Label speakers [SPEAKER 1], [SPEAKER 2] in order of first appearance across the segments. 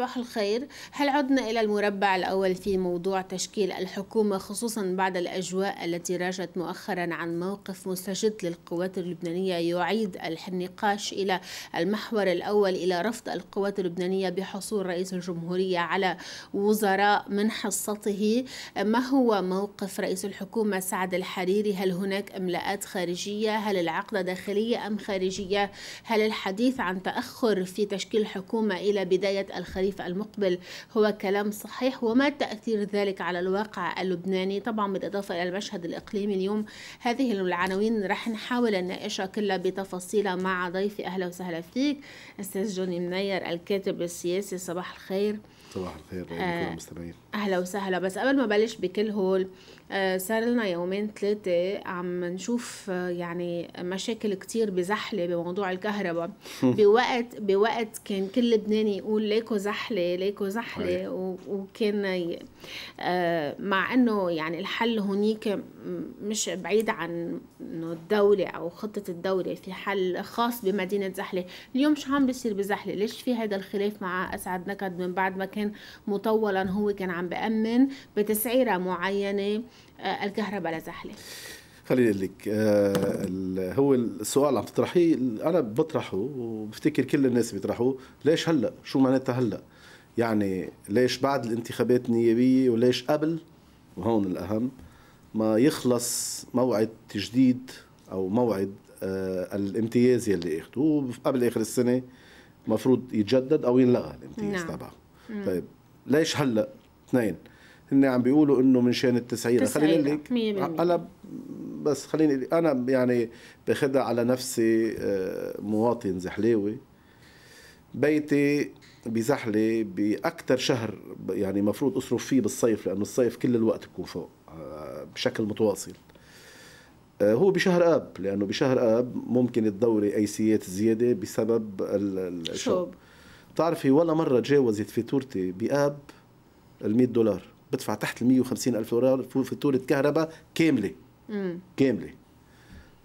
[SPEAKER 1] صباح الخير هل عدنا إلى المربع الأول في موضوع تشكيل الحكومة خصوصا بعد الأجواء التي راجت مؤخرا عن موقف مستجد للقوات اللبنانية يعيد النقاش إلى المحور الأول إلى رفض القوات اللبنانية بحصول رئيس الجمهورية على وزراء من حصته ما هو موقف رئيس الحكومة سعد الحريري هل هناك إملاءات خارجية هل العقدة داخلية أم خارجية هل الحديث عن تأخر في تشكيل الحكومة إلى بداية الخريف الخريف المقبل هو كلام صحيح وما تأثير ذلك على الواقع اللبناني طبعا بالإضافة إلى المشهد الإقليمي اليوم هذه العناوين رح نحاول نناقشها كلها بتفاصيلها مع ضيفي أهلا وسهلا فيك أستاذ جوني منير الكاتب السياسي صباح الخير
[SPEAKER 2] صباح الخير آه المستمعين
[SPEAKER 1] اهلا وسهلا بس قبل ما بلش بكل هول آه، صار لنا يومين ثلاثة عم نشوف آه، يعني مشاكل كتير بزحلة بموضوع الكهرباء بوقت بوقت كان كل لبناني يقول ليكو زحلة ليكو زحلة وكان آه، مع انه يعني الحل هونيك مش بعيد عن انه الدولة او خطة الدولة في حل خاص بمدينة زحلة اليوم شو عم بيصير بزحلة ليش في هذا الخلاف مع اسعد نكد من بعد ما كان مطولا هو كان عم بأمن بتسعيرة معينة آه، الكهرباء لزحلة
[SPEAKER 3] خليني اقول لك آه، هو السؤال اللي عم تطرحيه انا بطرحه وبفتكر كل الناس بيطرحوه ليش هلا شو معناتها هلا يعني ليش بعد الانتخابات النيابيه وليش قبل وهون الاهم ما يخلص موعد تجديد او موعد آه، الامتياز يلي اخذوه قبل اخر السنه مفروض يتجدد او ينلغى الامتياز نعم. تبعه طيب ليش هلا اثنين هن عم بيقولوا انه من شان التسعيره خليني اقول لك انا بس خليني انا يعني باخذها على نفسي آه، مواطن زحلاوي بيتي بزحله باكثر شهر يعني مفروض اصرف فيه بالصيف لانه الصيف كل الوقت بكون فوق آه، بشكل متواصل آه، هو بشهر اب لانه بشهر اب ممكن تدوري ايسيات زياده بسبب الشوب بتعرفي ولا مره تجاوزت فاتورتي باب ال 100 دولار بدفع تحت ال 150 الف دولار فاتوره كهرباء كامله مم. كامله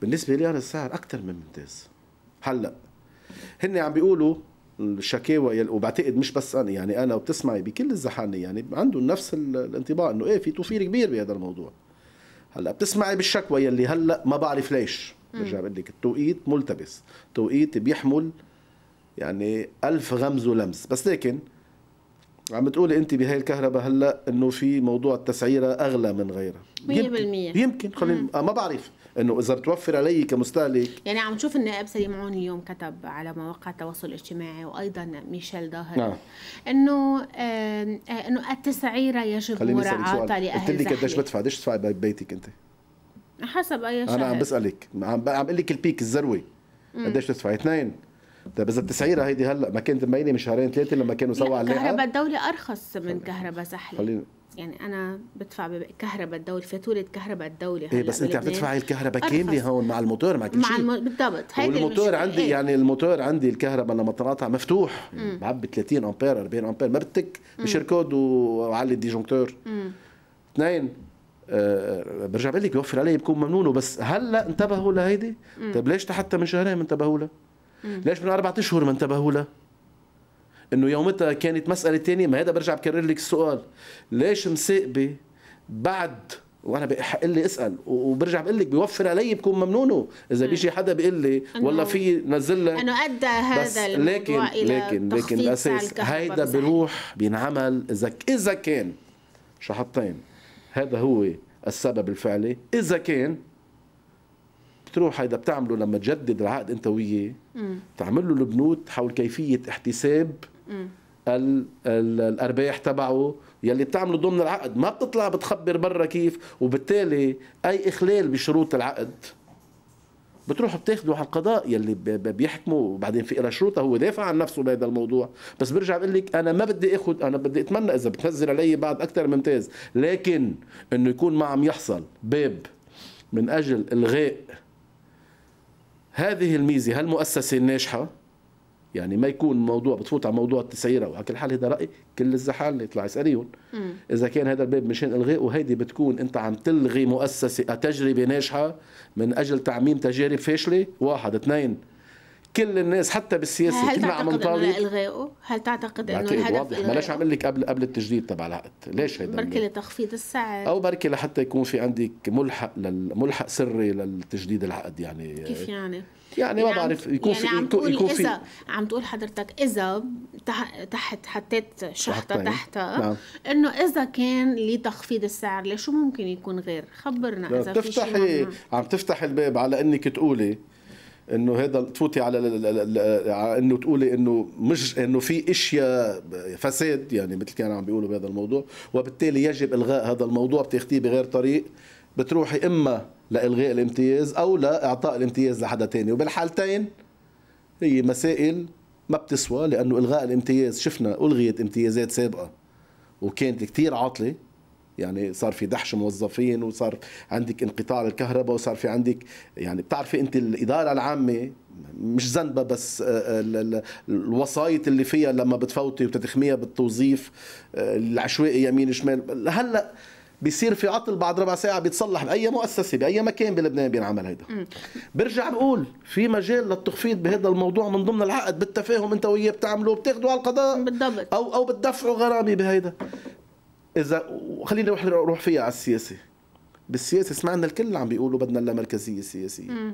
[SPEAKER 3] بالنسبه لي انا السعر اكثر من ممتاز هلا هن عم بيقولوا الشكاوى يل... وبعتقد مش بس انا يعني انا وبتسمعي بكل الزحانه يعني عندهم نفس الانطباع انه ايه في توفير كبير بهذا الموضوع هلا بتسمعي بالشكوى يلي هلا ما بعرف ليش برجع بقول لك التوقيت ملتبس توقيت بيحمل يعني ألف غمز ولمس بس لكن عم تقولي انت بهاي الكهرباء هلا انه في موضوع التسعيره اغلى من غيرها 100% يمكن, يمكن خلينا ما بعرف انه اذا بتوفر علي كمستهلك
[SPEAKER 1] يعني عم نشوف النائب سليم عون اليوم كتب على مواقع التواصل الاجتماعي وايضا ميشيل ظاهر نعم. انه آه انه التسعيره يجب مراعاتها لاهل قلت لي قديش بدفع
[SPEAKER 3] قديش بدفع ببيتك انت؟
[SPEAKER 1] حسب اي شهر انا عم
[SPEAKER 3] بسالك عم بقول لك البيك الذروه قديش بدفع؟ اثنين ده بس التسعيره هيدي هلا ما كانت مبينه من شهرين ثلاثه لما كانوا سوا على كهرباء
[SPEAKER 1] الدوله ارخص من كهرباء سحلي خلينا يعني انا بدفع كهرباء الدوله فاتوره كهرباء الدوله ايه بس انت عم تدفعي الكهرباء كامله هون
[SPEAKER 3] مع الموتور مع كل شيء مع
[SPEAKER 1] الم... بالضبط هيدي الموتور عندي هي. إيه. يعني
[SPEAKER 3] الموتور عندي الكهرباء لما تقاطع مفتوح بعبي 30 امبير 40 امبير ما بتك مش ركود وعلي الديجونكتور اثنين آه،, أه برجع بقول لك بيوفر علي بكون ممنون بس هلا انتبهوا لهيدي طيب ليش حتى من شهرين انتبهوا لها ليش من أربعة أشهر ما انتبهوا له انه يومتها كانت مساله تانية ما هذا برجع بكرر لك السؤال ليش مساقبه بعد وانا بحق لي اسال وبرجع بقول لك بيوفر علي بكون ممنونه اذا بيجي حدا بيقول لي والله في نزل لك انه
[SPEAKER 1] ادى هذا لكن لكن لكن الاساس هيدا
[SPEAKER 3] بروح بينعمل اذا اذا كان شحطين هذا هو السبب الفعلي اذا كان المشروع هيدا بتعمله لما تجدد العقد انت وياه بتعمل له البنود حول كيفيه احتساب مم. الارباح تبعه يلي بتعمله ضمن العقد ما بتطلع بتخبر برا كيف وبالتالي اي اخلال بشروط العقد بتروح بتاخذه على القضاء يلي بيحكموا وبعدين في لها شروطه هو دافع عن نفسه بهذا الموضوع بس برجع بقول لك انا ما بدي اخذ انا بدي اتمنى اذا بتنزل علي بعد اكثر ممتاز لكن انه يكون ما عم يحصل باب من اجل الغاء هذه الميزه مؤسسه الناجحه يعني ما يكون موضوع بتفوت على موضوع التسعيره وعلى كل حال هذا راي كل الزحال يطلع يساليهم اذا كان هذا الباب مشان الغاء وهيدي بتكون انت عم تلغي مؤسسه تجربه ناجحه من اجل تعميم تجارب فاشله واحد اثنين كل الناس حتى بالسياسه هل تعتقد عم نطالب هل
[SPEAKER 1] الغائه؟ هل تعتقد انه الهدف واضح ما ليش عم
[SPEAKER 3] لك قبل قبل التجديد تبع العقد؟ ليش هيدا بركي
[SPEAKER 1] لتخفيض السعر او
[SPEAKER 3] بركي لحتى يكون في عندك ملحق للملحق ملحق سري للتجديد العقد يعني كيف يعني؟
[SPEAKER 1] يعني, يعني ما بعرف يكون يعني في عم تقول يكون في إذا عم تقول حضرتك إذا تحت حطيت شحطة إيه. تحتها نعم. إنه إذا كان لتخفيض السعر لشو ممكن يكون غير؟ خبرنا إذا تفتحي
[SPEAKER 3] عم تفتحي الباب على إنك تقولي انه هذا تفوتي على انه تقولي انه مش انه في اشياء فساد يعني مثل كانوا عم بيقولوا بهذا الموضوع وبالتالي يجب الغاء هذا الموضوع بتاخذيه بغير طريق بتروحي اما لالغاء الامتياز او لاعطاء الامتياز لحدا تاني وبالحالتين هي مسائل ما بتسوى لانه الغاء الامتياز شفنا الغيت امتيازات سابقه وكانت كثير عاطله يعني صار في دحش موظفين وصار عندك انقطاع الكهرباء وصار في عندك يعني بتعرفي انت الاداره العامه مش ذنبها بس آه، آه، الوسايط اللي فيها لما بتفوتي وتتخميها بالتوظيف آه، العشوائي يمين شمال هلا بيصير في عطل بعد ربع ساعه بيتصلح باي مؤسسه باي مكان بلبنان بينعمل هيدا برجع بقول في مجال للتخفيض بهذا الموضوع من ضمن العقد بالتفاهم انت وياه بتعمله بتاخذوا على القضاء بالضبط او او بتدفعوا غرامه بهيدا اذا خلينا نروح نروح فيها على السياسه بالسياسه سمعنا الكل عم بيقولوا بدنا اللامركزيه السياسيه م.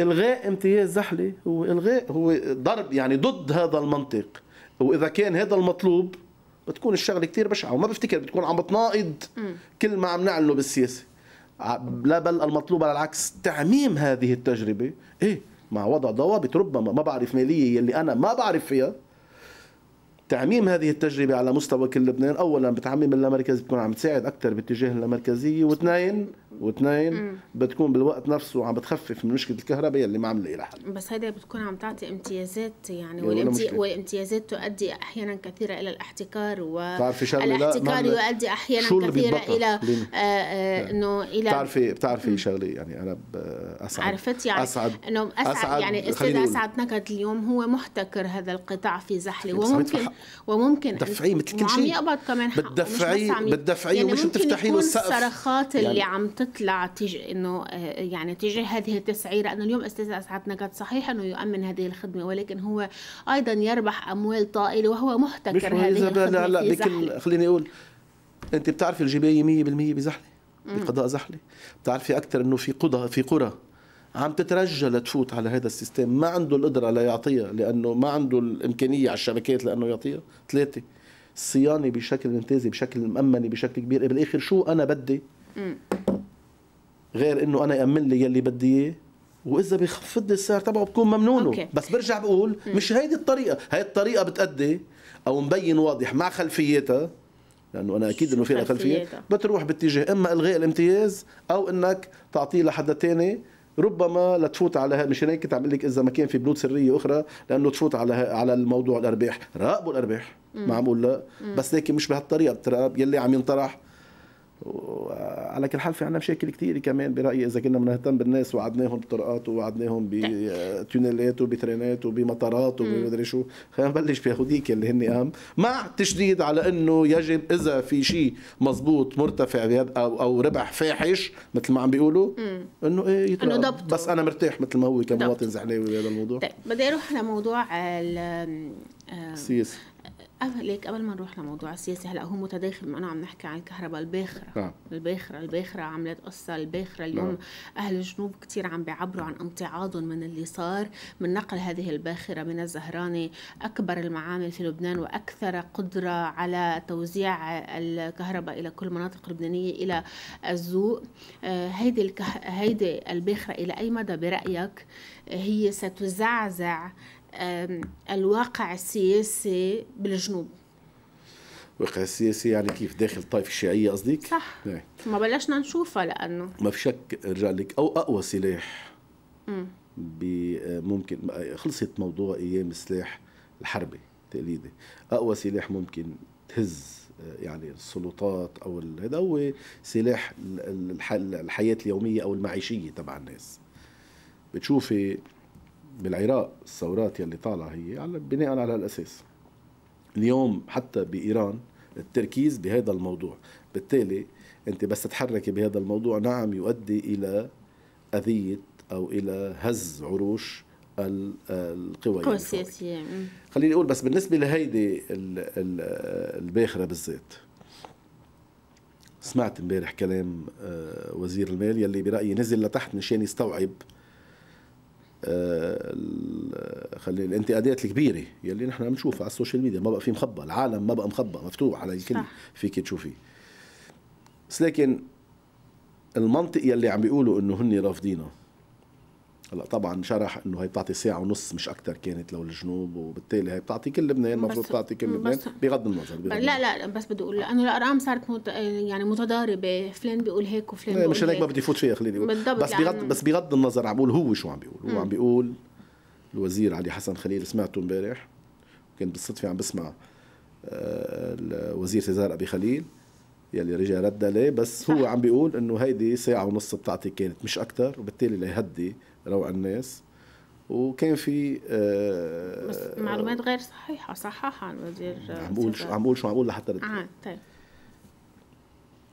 [SPEAKER 3] الغاء امتياز زحله هو الغاء هو ضرب يعني ضد هذا المنطق واذا كان هذا المطلوب بتكون الشغله كثير بشعه وما بفتكر بتكون عم بتناقض كل ما عم نعمله بالسياسه لا بل المطلوب على العكس تعميم هذه التجربه ايه مع وضع ضوابط ربما ما بعرف ماليه يلي انا ما بعرف فيها تعميم هذه التجربة على مستوى كل لبنان أولا بتعميم اللامركزية بتكون عم تساعد أكثر باتجاه اللامركزية واثنين واثنين بتكون بالوقت نفسه عم بتخفف من مشكلة الكهرباء اللي ما عم لها حل
[SPEAKER 1] بس هيدا بتكون عم تعطي امتيازات يعني, يعني والامتي... والامتيازات تؤدي أحيانا كثيرة إلى الاحتكار و الاحتكار يؤدي أحيانا كثيرة إلى آه، آه، نعم. إنه إلى بتعرفي
[SPEAKER 3] بتعرفي شغلة يعني أنا
[SPEAKER 1] أسعد عرفت يعني أسعد إنه أسعد, أسعد يعني أستاذ أسعد نكد اليوم هو محتكر هذا القطاع في زحلة وممكن وممكن دفعيه مثل كل شيء يقبض كمان حقه بتدفعيه بتدفعيه يعني مش بتفتحي له السقف الصرخات اللي يعني عم تطلع تيجي انه آه، يعني تيجي هذه التسعيره انه اليوم استاذ اسعد قد صحيح انه يؤمن هذه الخدمه ولكن هو ايضا يربح اموال طائله وهو محتكر هذه الخدمه لا لا بكل
[SPEAKER 3] خليني اقول انت بتعرفي الجبايه 100% بزحله بقضاء زحله بتعرفي اكثر انه في قضاء في قرى عم تترجى لتفوت على هذا السيستم ما عنده القدره ليعطيها لانه ما عنده الامكانيه على الشبكات لانه يعطيها ثلاثه صيانه بشكل ممتاز بشكل مأمنه بشكل كبير بالاخر شو انا بدي غير انه انا يامن لي يلي بدي اياه واذا بخفض لي السعر تبعه بكون ممنونه أوكي. بس برجع بقول مش هيدي الطريقه هي الطريقه بتأدي او مبين واضح مع خلفيتها لانه انا اكيد انه في خلفيه بتروح باتجاه اما الغاء الامتياز او انك تعطيه لحدا تاني ربما لتفوت على مش هيك تعمل لك اذا ما كان في بنود سريه اخرى لانه تفوت على على الموضوع الارباح راقبوا الارباح معمول لا بس لكن مش بهالطريقه يلي عم ينطرح على كل حال في عندنا مشاكل كثيره كمان برايي اذا كنا بنهتم بالناس وعدناهم بطرقات وعدناهم بتونيلات وبترينات وبمطارات ومدري شو خلينا نبلش بهوديك اللي هن اهم مع تشديد على انه يجب اذا في شيء مزبوط مرتفع او او ربح فاحش مثل ما عم بيقولوا انه ايه يطلع إنه بس انا مرتاح مثل ما هو كمواطن زعلاوي بهذا الموضوع طيب
[SPEAKER 1] بدي اروح لموضوع السياسي قبل ليك قبل ما نروح لموضوع السياسي هلا هو متداخل ما انا عم نحكي عن الكهرباء الباخره نعم. الباخره الباخره عملت قصه الباخره اليوم نعم. اهل الجنوب كثير عم بيعبروا عن امتعاضهم من اللي صار من نقل هذه الباخره من الزهراني اكبر المعامل في لبنان واكثر قدره على توزيع الكهرباء الى كل مناطق لبنانيه الى الذوق آه، هيدي آه هيدي الباخره الى اي مدى برايك هي ستزعزع الواقع السياسي بالجنوب
[SPEAKER 3] الواقع السياسي يعني كيف داخل الطائفه الشيعيه قصديك؟ صح نعم.
[SPEAKER 1] ما بلشنا نشوفها لانه
[SPEAKER 3] ما في شك ارجع لك او اقوى سلاح مم. آه، ممكن آه، خلصت موضوع ايام السلاح الحربي التقليدي اقوى سلاح ممكن تهز آه، يعني السلطات او هذا هو سلاح الحياه اليوميه او المعيشيه تبع الناس بتشوفي بالعراق الثورات يلي طالعه هي بناء على هالاساس اليوم حتى بايران التركيز بهذا الموضوع بالتالي انت بس تتحركي بهذا الموضوع نعم يؤدي الى اذيه او الى هز عروش القوى يعني. القوى
[SPEAKER 1] السياسيه
[SPEAKER 3] خليني اقول بس بالنسبه لهيدي الباخره بالذات سمعت امبارح كلام آه، وزير المال يلي برايي نزل لتحت مشان يستوعب آه، خلي الانتقادات الكبيره يلي نحن عم نشوفها على السوشيال ميديا ما بقى في مخبى العالم ما بقى مخبى مفتوح على الكل فيك تشوفيه بس لكن المنطق يلي عم بيقولوا انه هن رافضينه هلا طبعا شرح انه هي بتعطي ساعه ونص مش اكثر كانت لو الجنوب وبالتالي هي بتعطي كل لبنان المفروض تعطي كل لبنان بغض النظر بغض لا
[SPEAKER 1] لا بس بدي اقول لانه الارقام صارت مت... يعني متضاربه فلان بيقول هيك وفلان إيه، بيقول مشان هيك ما بدي
[SPEAKER 3] فوت فيها خليني اقول بس يعني... بغض بس بغض النظر عم بقول هو شو عم بيقول هو عم بيقول الوزير علي حسن خليل سمعته امبارح كنت بالصدفه عم بسمع آه، الوزير سيزار ابي خليل يلي رجع رد عليه بس صح. هو عم بيقول انه هيدي ساعه ونص بتعطي كانت مش اكثر وبالتالي ليهدي روع الناس وكان في آه بس معلومات
[SPEAKER 1] غير صحيحه صححها الوزير عم بقول شو عم بقول
[SPEAKER 3] شو عم بقول لحتى اه طيب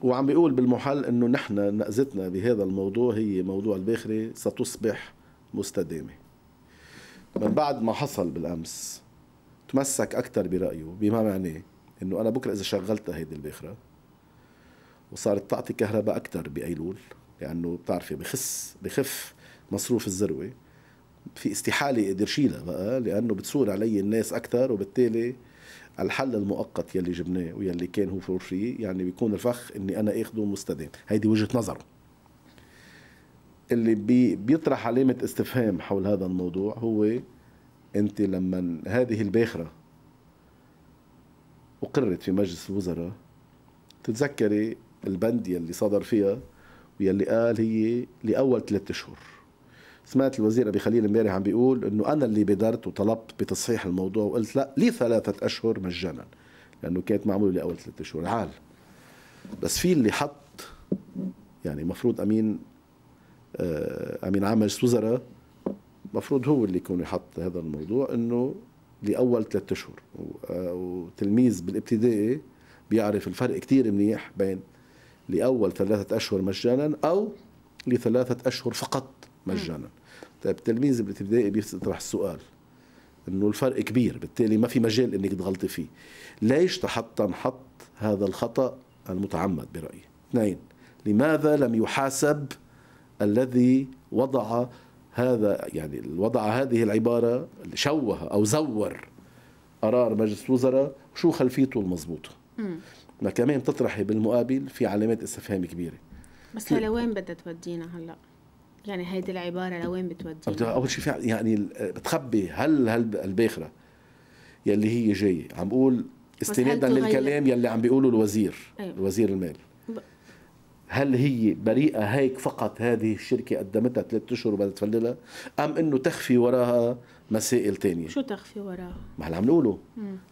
[SPEAKER 3] وعم بيقول بالمحل انه نحن نقزتنا بهذا الموضوع هي موضوع الباخره ستصبح مستدامه من بعد ما حصل بالامس تمسك اكثر برايه بما معناه انه انا بكره اذا شغلت هيدي الباخره وصارت تعطي كهرباء اكثر بايلول لانه بتعرفي بخس بخف مصروف الذروه في استحاله اقدر شيلها بقى لانه بتصور علي الناس اكثر وبالتالي الحل المؤقت يلي جبناه ويلي كان هو فور فري يعني بيكون الفخ اني انا اخده مستدام هيدي وجهه نظره اللي بي بيطرح علامه استفهام حول هذا الموضوع هو انت لما هذه الباخره اقرت في مجلس الوزراء تتذكري البند يلي صدر فيها ويلي قال هي لاول ثلاثة اشهر سمعت الوزير ابي خليل امبارح عم بيقول انه انا اللي بدرت وطلبت بتصحيح الموضوع وقلت لا لي ثلاثه اشهر مجانا لانه كانت معموله لاول ثلاثة اشهر عال بس في اللي حط يعني المفروض امين آه، امين عام مجلس وزراء المفروض هو اللي يكون يحط هذا الموضوع انه لاول ثلاثة آه، اشهر وتلميذ بالابتدائي بيعرف الفرق كثير منيح بين لاول ثلاثة اشهر مجانا او لثلاثة اشهر فقط مجانا طيب التلميذ الابتدائي بيطرح السؤال انه الفرق كبير بالتالي ما في مجال انك تغلطي فيه ليش حتى نحط هذا الخطا المتعمد برايي اثنين لماذا لم يحاسب الذي وضع هذا يعني وضع هذه العباره اللي شوه او زور قرار مجلس الوزراء شو خلفيته المضبوطه ما كمان بتطرحي بالمقابل في علامات استفهام كبيره
[SPEAKER 1] بس لوين بدها تودينا هلا يعني هيدي العباره لوين بتودي
[SPEAKER 3] اول شيء في يعني بتخبي هل هل الباخره يلي هي جايه عم بقول استنادا للكلام يلي عم بيقوله الوزير أيوه. الوزير المال هل هي بريئة هيك فقط هذه الشركة قدمتها ثلاثة أشهر وبدها تفللها أم أنه تخفي وراها مسائل تانية شو
[SPEAKER 1] تخفي وراها؟
[SPEAKER 3] ما هلا عم نقوله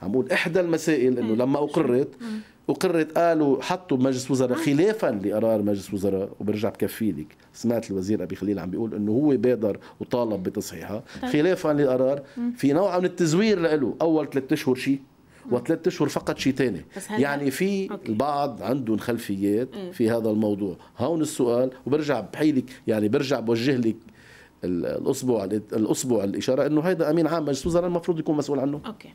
[SPEAKER 3] عم نقول إحدى المسائل أنه إيه. لما أقرت مم. وقررت قالوا حطوا بمجلس وزراء آه. خلافا لقرار مجلس وزراء وبرجع بكفي لك سمعت الوزير ابي خليل عم بيقول انه هو بادر وطالب بتصحيحها طيب. خلافا لقرار في نوع من التزوير له اول ثلاث اشهر شيء وثلاث اشهر فقط شيء ثاني يعني في أوكي. البعض عندهم خلفيات في هذا الموضوع هون السؤال وبرجع بحيلك يعني برجع بوجه لك الاصبع الاصبع الاشاره انه هيدا امين عام مجلس وزراء المفروض يكون مسؤول عنه
[SPEAKER 1] اوكي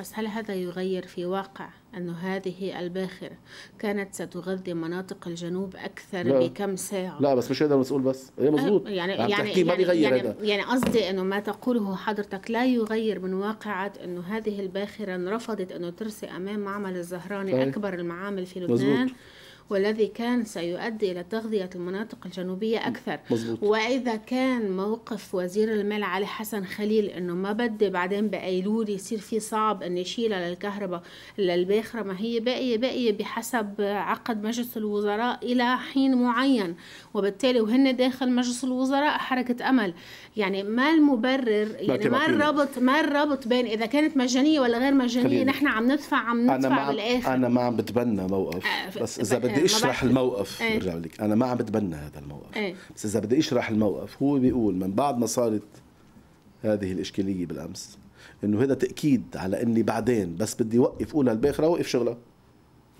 [SPEAKER 1] بس هل هذا يغير في واقع أن هذه الباخرة كانت ستغذي مناطق الجنوب أكثر لا. بكم ساعة
[SPEAKER 3] لا بس مش هذا المسؤول بس هي مظبوط أه، يعني يعني يعني, ما بيغير يعني, هذا.
[SPEAKER 1] يعني قصدي أنه ما تقوله حضرتك لا يغير من واقعة أنه هذه الباخرة رفضت أنه ترسي أمام معمل الزهراني أكبر المعامل في لبنان مزبوط. والذي كان سيؤدي إلى تغذية المناطق الجنوبية أكثر مزبوط. وإذا كان موقف وزير المال علي حسن خليل أنه ما بدي بعدين بأيلول يصير في صعب أن يشيلها للكهرباء للباخرة ما هي باقية باقية بحسب عقد مجلس الوزراء إلى حين معين وبالتالي وهن داخل مجلس الوزراء حركة أمل يعني ما المبرر يعني ما الربط ما الربط بين إذا كانت مجانية ولا غير مجانية نحن عم ندفع عم ندفع أنا بالآخر
[SPEAKER 3] أنا ما عم بتبنى موقف آه، بس إذا آه، بدي بدي اشرح الموقف إيه. برجع لك انا ما عم بتبنى هذا الموقف ايه؟ بس اذا بدي اشرح الموقف هو بيقول من بعد ما صارت هذه الاشكاليه بالامس انه هذا تاكيد على اني بعدين بس بدي وقف اولى الباخره وقف شغلها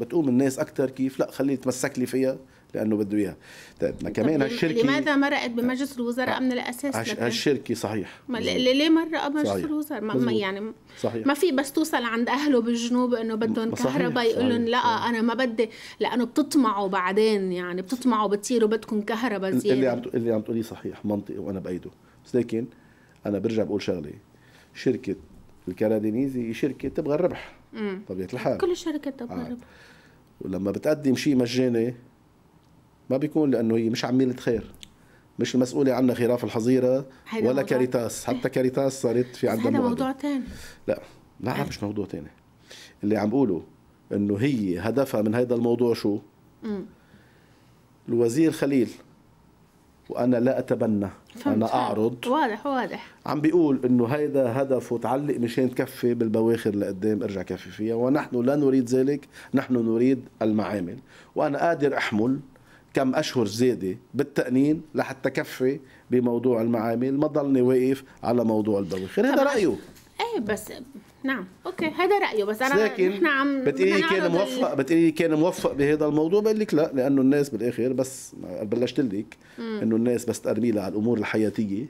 [SPEAKER 3] بتقوم الناس اكثر كيف لا خليه يتمسك لي فيها لانه بده اياها طيب ما كمان هالشركه لماذا
[SPEAKER 1] مرقت بمجلس الوزراء من الاساس
[SPEAKER 3] هالشركه صحيح ما ليه
[SPEAKER 1] مرق بمجلس الوزراء ما مزبوط. يعني صحيح. ما في بس توصل عند اهله بالجنوب انه بدهم كهرباء يقول لهم لا صحيح. انا ما بدي لانه بتطمعوا بعدين يعني بتطمعوا بتصيروا بدكم كهرباء زياده اللي عم
[SPEAKER 3] اللي عم تقوليه صحيح منطقي وانا بايده بس لكن انا برجع بقول شغله شركه الكرادينيزي شركه تبغى الربح طبيعه الحال كل
[SPEAKER 1] الشركات تبغى آه. الربح
[SPEAKER 3] ولما بتقدم شيء مجاني ما بيكون لانه هي مش عميله خير مش المسؤولة عنا خراف الحظيرة ولا كاريتاس حتى كاريتاس صارت في عندها هذا موضوع تاني لا لا مش موضوع تاني اللي عم بقوله انه هي هدفها من هذا الموضوع شو م. الوزير خليل وانا لا اتبنى
[SPEAKER 1] انا اعرض واضح واضح
[SPEAKER 3] عم بيقول انه هيدا هدفه تعلق مشان تكفي بالبواخر لقدام ارجع كفي فيها ونحن لا نريد ذلك نحن نريد المعامل وانا قادر احمل كم اشهر زياده بالتأنين لحتى كفي بموضوع المعامل ما ضلني واقف على موضوع البواخر هذا رايه
[SPEAKER 1] ايه بس نعم اوكي هذا رايه بس انا لكن نحن عم بتقولي كان موفق ال...
[SPEAKER 3] بتقولي كان موفق بهذا الموضوع بقول لك لا لانه الناس بالاخر بس بلشت لك انه الناس بس تقربي لها على الامور الحياتيه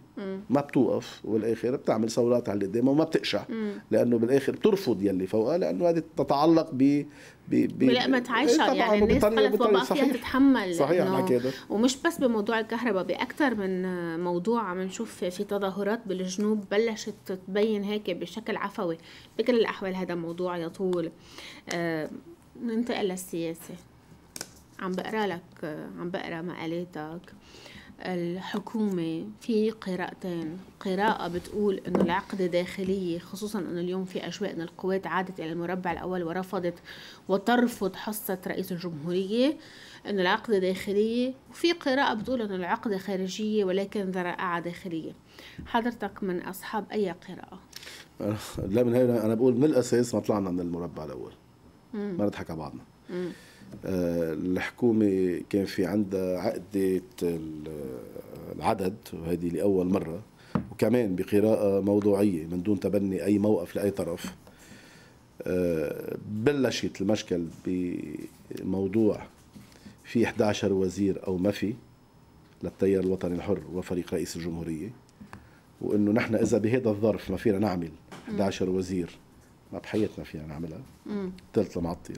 [SPEAKER 3] ما بتوقف والاخر بتعمل ثورات على اللي قدامها وما بتقشع لانه بالاخر بترفض يلي فوقها لانه هذه تتعلق ب بلقمه بي إيه يعني الناس خلت وبقى فيها
[SPEAKER 1] تتحمل صحيح انا ومش بس بموضوع الكهرباء باكثر من موضوع عم نشوف في تظاهرات بالجنوب بلشت تبين هيك بشكل عفوي بكل الاحوال هذا موضوع يطول آه، ننتقل للسياسه عم بقرا لك عم بقرا مقالاتك الحكومة في قراءتين قراءة بتقول أنه العقدة داخلية خصوصا أنه اليوم في أجواء أن القوات عادت إلى المربع الأول ورفضت وترفض حصة رئيس الجمهورية أنه العقدة داخلية وفي قراءة بتقول أنه العقدة خارجية ولكن ذرائع داخلية حضرتك من أصحاب أي قراءة؟
[SPEAKER 3] لا من هي أنا بقول من الأساس ما طلعنا من المربع الأول ما نضحك على بعضنا مم. آه، الحكومة كان في عندها عقدة العدد وهذه لأول مرة وكمان بقراءة موضوعية من دون تبني أي موقف لأي طرف آه، بلشت المشكل بموضوع في 11 وزير أو ما في للتيار الوطني الحر وفريق رئيس الجمهورية وانه نحن اذا بهذا الظرف ما فينا نعمل 11 وزير ما بحياتنا فينا نعملها ثلث المعطل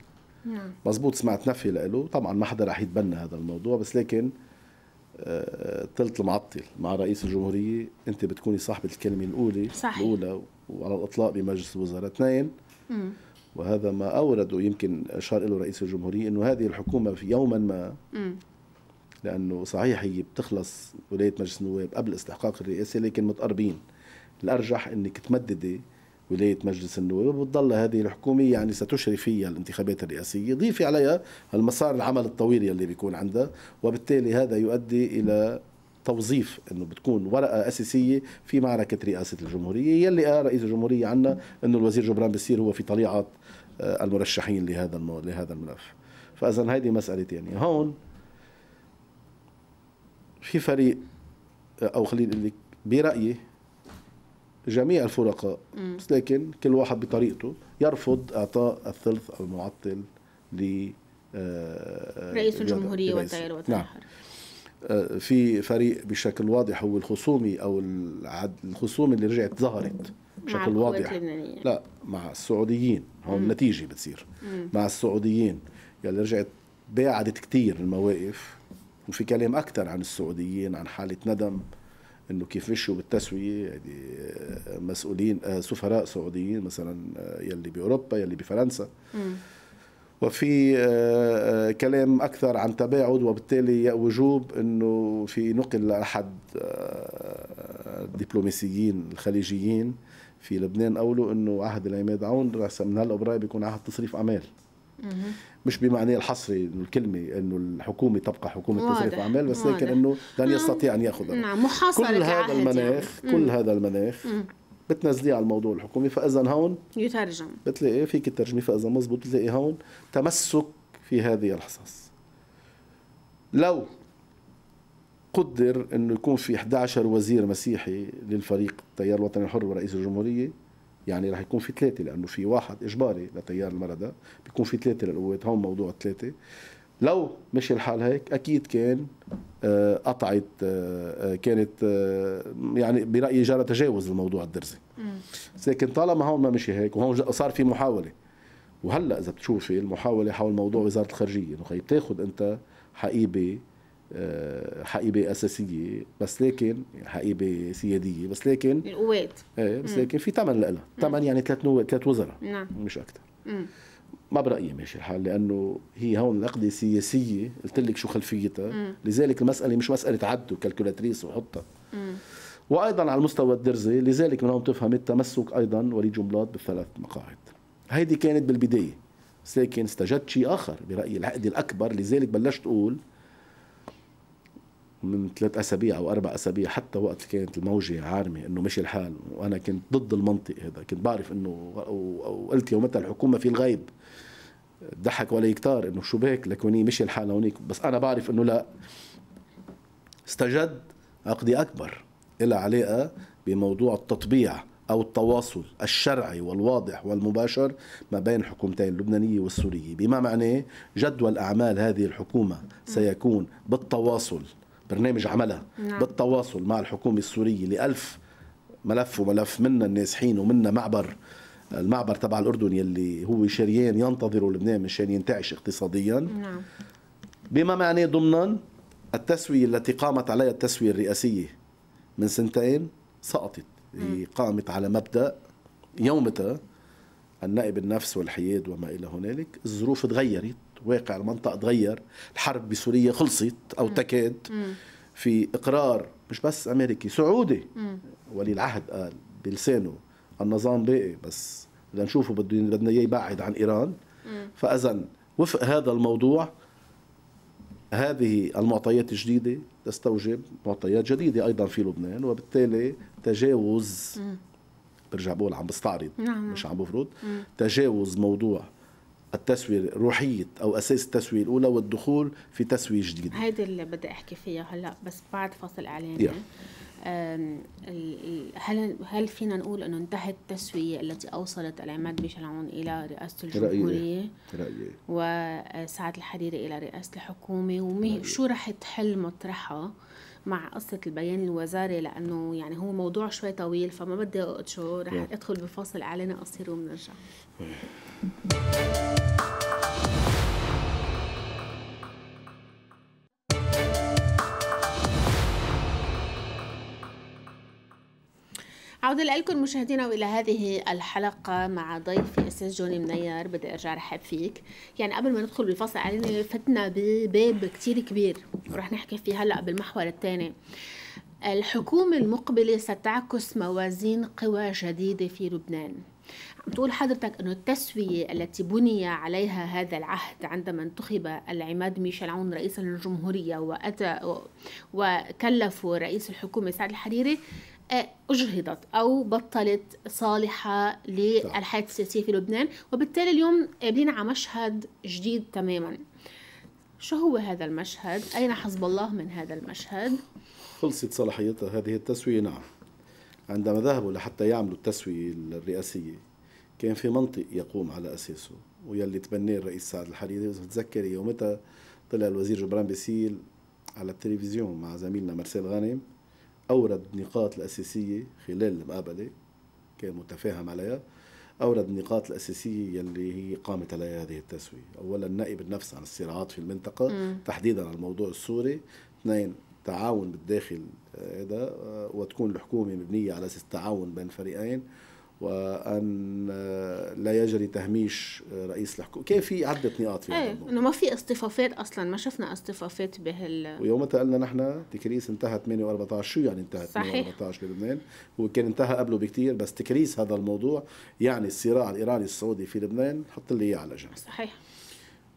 [SPEAKER 3] نعم مزبوط سمعت نفي له طبعا ما حدا رح يتبنى هذا الموضوع بس لكن طلت آه، المعطل مع رئيس الجمهورية أنت بتكوني صاحبة الكلمة الأولى صحيح. الأولى وعلى الإطلاق بمجلس الوزراء اثنين وهذا ما أورده يمكن أشار له رئيس الجمهورية أنه هذه الحكومة في يوما ما لأنه صحيح هي بتخلص ولاية مجلس النواب قبل استحقاق الرئاسة لكن متقربين الأرجح أنك تمددي ولاية مجلس النواب وبتضل هذه الحكومة يعني ستشرف فيها الانتخابات الرئاسية ضيفي عليها المسار العمل الطويل يلي بيكون عندها وبالتالي هذا يؤدي إلى توظيف انه بتكون ورقه اساسيه في معركه رئاسه الجمهوريه يلي قال رئيس الجمهوريه عنا انه الوزير جبران بيصير هو في طليعه آه، المرشحين لهذا لهذا الملف فاذا هيدي مساله ثانيه هون في فريق آه، او خليني اقول لك برايي جميع الفرقاء بس لكن كل واحد بطريقته يرفض اعطاء الثلث المعطل ل آه، آه، رئيس الجمهوريه والتيار نعم. والتنحر نعم. في فريق بشكل واضح هو الخصومي او الخصومه اللي رجعت ظهرت بشكل واضح لا مع السعوديين هون النتيجه بتصير مم. مع السعوديين يلي رجعت باعدت كثير المواقف وفي كلام اكثر عن السعوديين عن حاله ندم انه كيف مشوا بالتسويه يعني آه، مسؤولين آه، سفراء سعوديين مثلا آه، يلي باوروبا يلي بفرنسا وفي كلام اكثر عن تباعد وبالتالي وجوب انه في نقل لاحد الدبلوماسيين الخليجيين في لبنان قولوا انه عهد العماد عون من هلا بيكون عهد تصريف اعمال مش بمعنى الحصري الكلمة أنه الحكومة تبقى حكومة تصريف أعمال بس لكن أنه لن نعم. يستطيع أن يأخذ نعم
[SPEAKER 1] محاصرة كل هذا يعني. المناخ يعني. كل هذا
[SPEAKER 3] المناخ بتنزليه على الموضوع الحكومي فاذا هون يترجم بتلاقي فيك الترجمة فاذا مزبوط بتلاقي هون تمسك في هذه الحصص لو قدر انه يكون في 11 وزير مسيحي للفريق التيار الوطني الحر ورئيس الجمهوريه يعني رح يكون في ثلاثه لانه في واحد اجباري لتيار المردة بيكون في ثلاثه للقوات هون موضوع ثلاثه لو مشي الحال هيك اكيد كان آه، قطعت آه، آه، كانت يعني برايي جرى تجاوز الموضوع الدرزي لكن طالما هون ما مشي هيك وهون صار في محاوله وهلا اذا بتشوفي المحاوله حول موضوع وزاره الخارجيه انه خيب تاخذ انت حقيبه آه، حقيبه اساسيه بس لكن حقيبه سياديه بس لكن القوات يعني ايه بس مم. لكن في ثمن لها ثمن يعني ثلاث نو... ثلاث وزراء نعم مش اكثر ما برايي ماشي الحال لانه هي هون نقده سياسيه قلت لك شو خلفيتها مم. لذلك المساله مش مساله عد وكالكولاتريس وحطها وايضا على المستوى الدرزي لذلك من هون تفهم التمسك ايضا ولي جملات بالثلاث مقاعد هيدي كانت بالبدايه لكن استجد شيء اخر برايي العقد الاكبر لذلك بلشت اقول من ثلاث اسابيع او اربع اسابيع حتى وقت كانت الموجه عارمه انه مشي الحال وانا كنت ضد المنطق هذا كنت بعرف انه وقلت يومتها الحكومه في الغيب ضحك ولا يكتار انه شو بك لك مشي الحال هونيك بس انا بعرف انه لا استجد عقدي اكبر إلى علاقه بموضوع التطبيع او التواصل الشرعي والواضح والمباشر ما بين الحكومتين اللبنانيه والسوريه بما معناه جدول اعمال هذه الحكومه سيكون بالتواصل برنامج عملها نعم. بالتواصل مع الحكومة السورية لألف ملف وملف منا النازحين ومنا معبر المعبر تبع الأردن يلي هو شريان ينتظروا لبنان مشان ينتعش اقتصاديا نعم. بما معناه ضمنا التسوية التي قامت عليها التسوية الرئاسية من سنتين سقطت هي قامت على مبدأ يومتها النائب النفس والحياد وما إلى هنالك الظروف تغيرت واقع المنطقة تغير الحرب بسوريا خلصت أو تكاد في إقرار مش بس أمريكي سعودي ولي العهد قال بلسانه النظام باقي بس لنشوفه بدنا اياه يبعد عن ايران فاذا وفق هذا الموضوع هذه المعطيات الجديده تستوجب معطيات جديده ايضا في لبنان وبالتالي تجاوز برجع بقول عم بستعرض نعم. مش عم بفرض تجاوز موضوع التسوية روحية أو أساس التسوية الأولى والدخول في تسوية جديدة
[SPEAKER 1] هيدي اللي بدي أحكي فيها هلأ بس بعد فصل إعلاني هل هل فينا نقول انه انتهت التسويه التي اوصلت العماد بشلعون الى رئاسه الجمهوريه رأيي. وسعد الحريري الى رئاسه الحكومه وشو رح تحل مطرحها مع قصة البيان الوزاري لأنه يعني هو موضوع شوي طويل فما بدي أقعد شو رح أدخل بفاصل إعلاني قصير وبنرجع طيب. عودة لكم مشاهدينا وإلى هذه الحلقة مع ضيفي أستاذ جوني منير بدي أرجع رحب فيك يعني قبل ما ندخل بالفصل علينا فتنا بباب كتير كبير ورح نحكي فيه هلأ بالمحور الثاني الحكومة المقبلة ستعكس موازين قوى جديدة في لبنان بتقول حضرتك أنه التسوية التي بني عليها هذا العهد عندما انتخب العماد ميشيل عون رئيسا للجمهورية وأتى وكلفوا رئيس الحكومة سعد الحريري آه، اجهضت او بطلت صالحه للحياه السياسيه في لبنان وبالتالي اليوم قابلين على مشهد جديد تماما شو هو هذا المشهد اين حزب الله من هذا المشهد
[SPEAKER 3] خلصت صلاحيتها هذه التسويه نعم عندما ذهبوا لحتى يعملوا التسويه الرئاسيه كان في منطق يقوم على اساسه ويلي تبناه الرئيس سعد الحريري اذا بتتذكري يومتها طلع الوزير جبران بيسيل على التلفزيون مع زميلنا مرسيل غانم اورد النقاط الاساسيه خلال المقابله كان متفاهم عليها اورد النقاط الاساسيه يلي هي قامت عليها هذه التسويه، اولا النقي بالنفس عن الصراعات في المنطقه مم. تحديدا على الموضوع السوري، اثنين تعاون بالداخل آه، هذا آه، وتكون الحكومه مبنيه على اساس التعاون بين فريقين وان لا يجري تهميش رئيس الحكومه كان في عده نقاط في ايه
[SPEAKER 1] انه ما في اصطفافات اصلا ما شفنا اصطفافات بهال
[SPEAKER 3] ويومتها قلنا نحن تكريس انتهى 8 و14 شو يعني انتهى 8 14 لبنان هو كان انتهى قبله بكثير بس تكريس هذا الموضوع يعني الصراع الايراني السعودي في لبنان حط لي اياه على جنب صحيح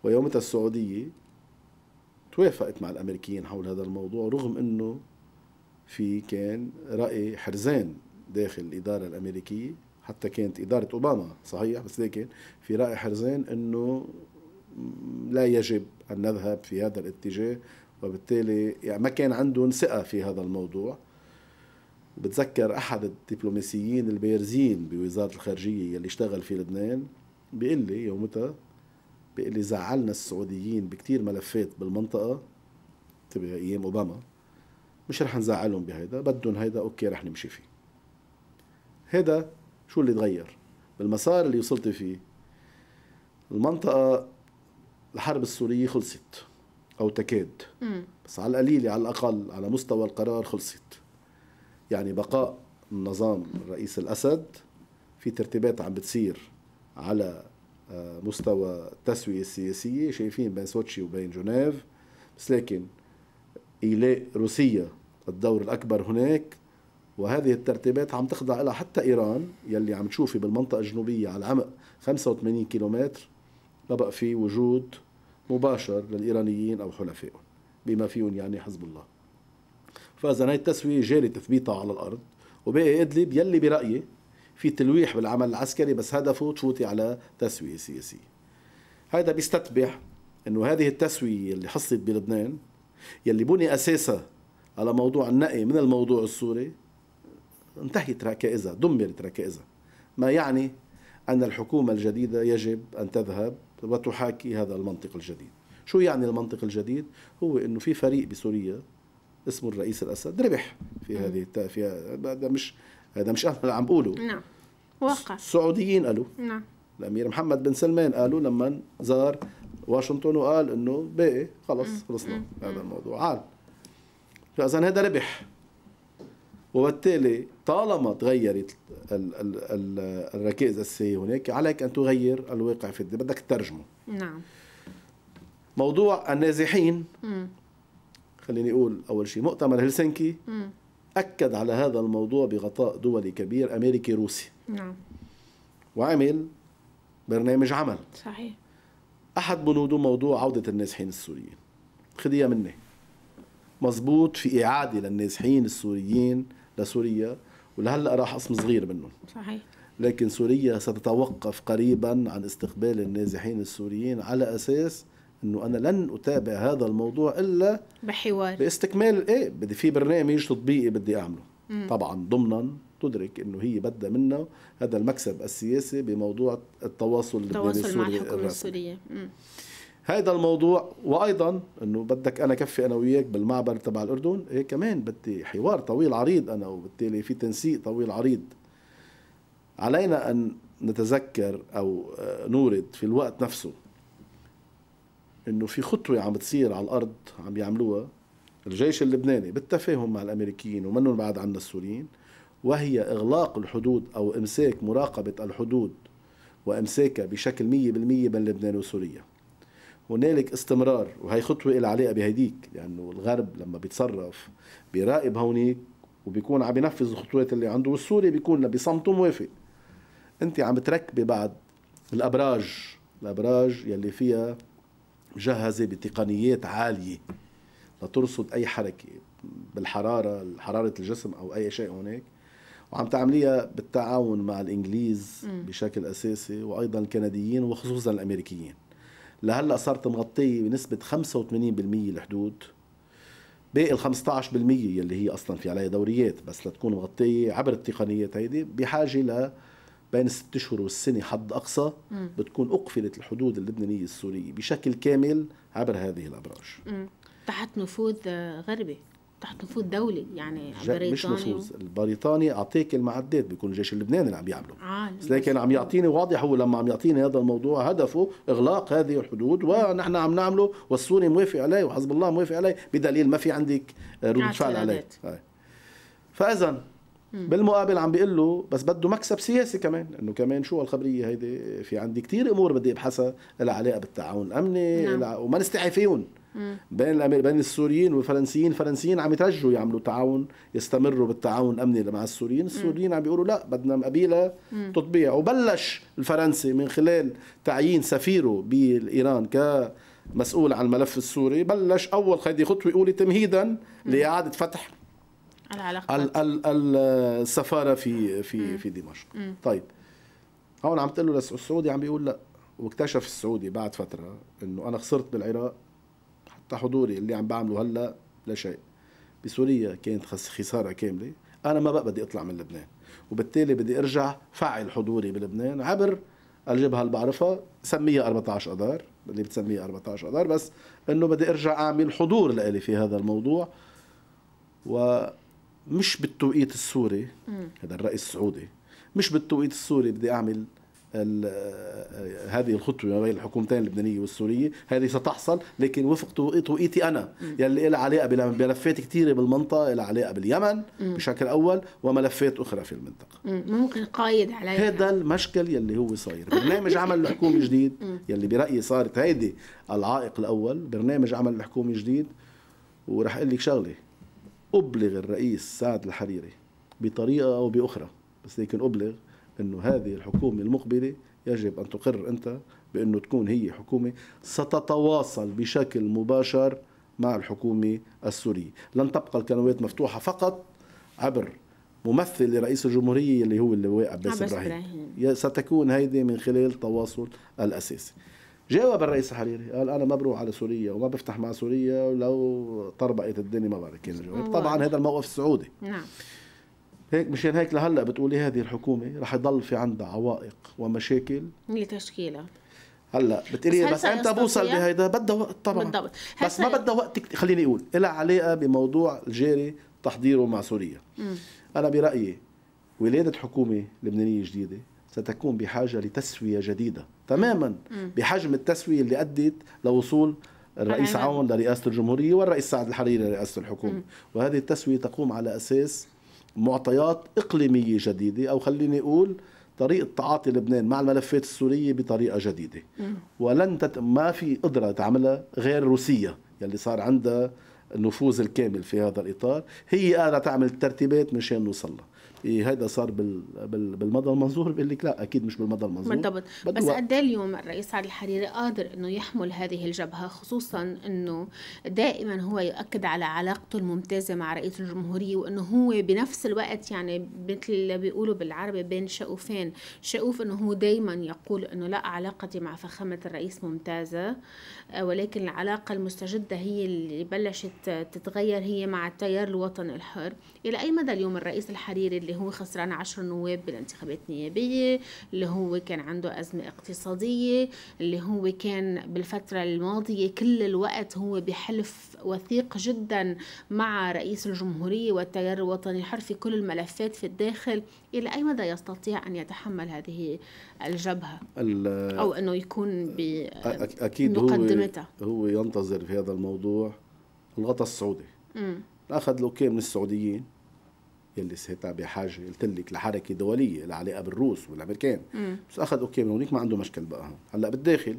[SPEAKER 3] ويومتها السعوديه توافقت مع الامريكيين حول هذا الموضوع رغم انه في كان راي حرزان داخل الاداره الامريكيه حتى كانت إدارة أوباما صحيح بس لكن في رأي حرزين أنه لا يجب أن نذهب في هذا الاتجاه وبالتالي يعني ما كان عندهم ثقة في هذا الموضوع بتذكر أحد الدبلوماسيين البارزين بوزارة الخارجية اللي اشتغل في لبنان بيقول لي يومتها بيقول لي زعلنا السعوديين بكتير ملفات بالمنطقة تبع أيام أوباما مش رح نزعلهم بهيدا بدهم هيدا أوكي رح نمشي فيه هذا شو اللي تغير بالمسار اللي وصلت فيه المنطقة الحرب السورية خلصت أو تكاد بس على القليلة على الأقل على مستوى القرار خلصت يعني بقاء النظام الرئيس الأسد في ترتيبات عم بتصير على آه، مستوى التسوية السياسية شايفين بين سوتشي وبين جنيف بس لكن إيلاء روسيا الدور الأكبر هناك وهذه الترتيبات عم تخضع لها حتى ايران يلي عم تشوفي بالمنطقه الجنوبيه على عمق 85 كيلومتر ما بقى في وجود مباشر للايرانيين او حلفائهم بما فيهم يعني حزب الله فاذا هي التسويه جاري تثبيتها على الارض وباقي ادلب يلي برايي في تلويح بالعمل العسكري بس هدفه تفوتي على تسويه سياسيه هذا بيستتبع انه هذه التسويه اللي حصلت بلبنان يلي بني اساسها على موضوع النقي من الموضوع السوري انتهت ركائزها دمرت ركائزها ما يعني أن الحكومة الجديدة يجب أن تذهب وتحاكي هذا المنطق الجديد شو يعني المنطق الجديد هو أنه في فريق بسوريا اسمه الرئيس الأسد ربح في هذه في هذا مش هذا مش أنا اللي عم بقوله نعم واقع السعوديين قالوا نعم الأمير محمد بن سلمان قالوا لما زار واشنطن وقال انه باقي خلص خلصنا هذا الموضوع عال فاذا هذا ربح وبالتالي طالما تغيرت الركائز السياسيه هناك عليك أن تغير الواقع في الدنيا بدك تترجمه نعم موضوع النازحين مم. خليني أقول أول شيء مؤتمر هلسنكي مم. أكد على هذا الموضوع بغطاء دولي كبير أمريكي روسي نعم وعمل برنامج عمل صحيح أحد بنوده موضوع عودة النازحين السوريين خديها مني مزبوط في إعادة للنازحين السوريين لسوريا ولهلا راح قسم صغير منهم صحيح لكن سوريا ستتوقف قريبا عن استقبال النازحين السوريين على اساس انه انا لن اتابع هذا الموضوع الا بحوار باستكمال ايه بدي في برنامج تطبيقي بدي اعمله مم. طبعا ضمنا تدرك انه هي بدها منا هذا المكسب السياسي بموضوع التواصل التواصل مع الحكومه السوريه مم. هذا الموضوع وايضا انه بدك انا كفي انا وياك بالمعبر تبع الاردن إيه كمان بدي حوار طويل عريض انا وبالتالي في تنسيق طويل عريض علينا ان نتذكر او آه، نورد في الوقت نفسه انه في خطوه عم بتصير على الارض عم يعملوها الجيش اللبناني بالتفاهم مع الامريكيين ومنهم بعد عنا السوريين وهي اغلاق الحدود او امساك مراقبه الحدود وامساكها بشكل 100% بين لبنان وسوريا هنالك استمرار وهي خطوة إلها علاقة بهديك لأنه الغرب لما بيتصرف بيراقب هونيك وبيكون عم ينفذ الخطوات اللي عنده والسوري بيكون بصمته موافق انت عم تركبي بعد الابراج الابراج يلي فيها مجهزة بتقنيات عالية لترصد أي حركة بالحرارة حرارة الجسم أو أي شيء هناك وعم تعمليها بالتعاون مع الإنجليز بشكل أساسي وأيضا الكنديين وخصوصا الأمريكيين لهلا صارت مغطيه بنسبه 85% الحدود باقي ال 15% يلي هي اصلا في عليها دوريات بس لتكون مغطيه عبر التقنيات هيدي بحاجه ل بين الست اشهر والسنه حد اقصى بتكون اقفلت الحدود اللبنانيه السوريه بشكل كامل عبر هذه الابراج
[SPEAKER 1] تحت نفوذ غربي تحت نفوذ دولي يعني بريطاني مش نفوذ
[SPEAKER 3] البريطاني اعطيك المعدات بيكون الجيش اللبناني اللي عم يعمله آه لكن عم يعطيني واضح هو لما عم يعطيني هذا الموضوع هدفه اغلاق هذه الحدود ونحن عم نعمله والسوري موافق عليه وحزب الله موافق عليه بدليل ما في عندك ردود فعل عليه فاذا بالمقابل عم بيقول له بس بده مكسب سياسي كمان انه كمان شو هالخبريه هيدي في عندي كثير امور بدي ابحثها لها علاقه بالتعاون الامني نعم. وما نستحي فيهم بين الأمير بين السوريين والفرنسيين الفرنسيين عم يترجوا يعملوا تعاون يستمروا بالتعاون الامني مع السوريين السوريين عم بيقولوا لا بدنا مقابله تطبيع وبلش الفرنسي من خلال تعيين سفيره بايران كمسؤول عن الملف السوري بلش اول خدي خطوه اولى تمهيدا لاعاده فتح العلاقات السفاره في في مم. في دمشق مم. طيب هون عم تقول له السعودي عم بيقول لا واكتشف السعودي بعد فتره انه انا خسرت بالعراق تحضوري اللي عم بعمله هلا لا شيء بسوريا كانت خساره كامله انا ما بقى بدي اطلع من لبنان وبالتالي بدي ارجع فعل حضوري بلبنان عبر الجبهه اللي بعرفها سميها 14 اذار اللي بتسميها 14 اذار بس انه بدي ارجع اعمل حضور لإلي في هذا الموضوع ومش بالتوقيت السوري هذا الرئيس السعودي مش بالتوقيت السوري بدي اعمل آه، هذه الخطوه بين الحكومتين اللبنانيه والسوريه هذه ستحصل لكن وفق توقيتي انا يلي يعني لها علاقه بملفات كثيره بالمنطقه لها علاقه باليمن مم. بشكل اول وملفات اخرى في المنطقه
[SPEAKER 1] مم. ممكن قايد عليها
[SPEAKER 3] هذا المشكل يلي هو صاير برنامج عمل الحكومه الجديد يلي برايي صارت هيدي العائق الاول برنامج عمل الحكومه الجديد ورح اقول لك شغله ابلغ الرئيس سعد الحريري بطريقه او باخرى بس لكن ابلغ انه هذه الحكومه المقبله يجب ان تقر انت بانه تكون هي حكومه ستتواصل بشكل مباشر مع الحكومه السوريه، لن تبقى القنوات مفتوحه فقط عبر ممثل لرئيس الجمهوريه اللي هو اللواء عباس ابراهيم ستكون هيدي من خلال التواصل الاساسي. جاوب الرئيس الحريري قال انا ما بروح على سوريا وما بفتح مع سوريا ولو طربقت الدنيا ما بعرف كان طبعا هذا الموقف السعودي نعم هيك مشان هيك لهلا بتقولي هذه الحكومه رح يضل في عندها عوائق ومشاكل
[SPEAKER 1] لتشكيلها
[SPEAKER 3] هلا بتقولي بس, بس امتى بوصل بهيدا بدها وقت طبعا بالضبط بس ما بدها وقت خليني اقول لها علاقه بموضوع الجاري تحضيره مع سوريا م. انا برايي ولاده حكومه لبنانيه جديده ستكون بحاجه لتسويه جديده تماما م. بحجم التسويه اللي ادت لوصول الرئيس عون لرئاسه الجمهوريه والرئيس سعد الحريري لرئاسه الحكومه م. وهذه التسويه تقوم على اساس معطيات إقليمية جديدة أو خليني أقول طريقة تعاطي لبنان مع الملفات السورية بطريقة جديدة ولن تت... ما في قدرة تعملها غير روسيا يلي صار عندها النفوذ الكامل في هذا الإطار هي قادرة تعمل الترتيبات مشان نوصل لها إيه هذا صار بال... بال... بالمدى المنظور بيقول لك لا اكيد مش بالمدى المنظور بالضبط بس قد
[SPEAKER 1] إيه اليوم الرئيس علي الحريري قادر انه يحمل هذه الجبهه خصوصا انه دائما هو يؤكد على علاقته الممتازه مع رئيس الجمهوريه وانه هو بنفس الوقت يعني مثل اللي بيقولوا بالعربي بين شقوفين شقوف انه هو دائما يقول انه لا علاقتي مع فخامه الرئيس ممتازه آه، ولكن العلاقه المستجده هي اللي بلشت تتغير هي مع التيار الوطني الحر الى اي مدى اليوم الرئيس الحريري اللي اللي هو خسران عشر نواب بالانتخابات النيابية اللي هو كان عنده أزمة اقتصادية اللي هو كان بالفترة الماضية كل الوقت هو بحلف وثيق جدا مع رئيس الجمهورية والتيار الوطني الحر في كل الملفات في الداخل إلى أي مدى يستطيع أن يتحمل هذه الجبهة أو أنه يكون بمقدمتها
[SPEAKER 3] هو, هو ينتظر في هذا الموضوع الغطاء السعودي أخذ الأوكي من السعوديين يلي ساعتها بحاجه قلت لك لحركه دوليه لها علاقه بالروس والامريكان مم. بس اخذ اوكي من هونيك ما عنده مشكل بقى هون هلا بالداخل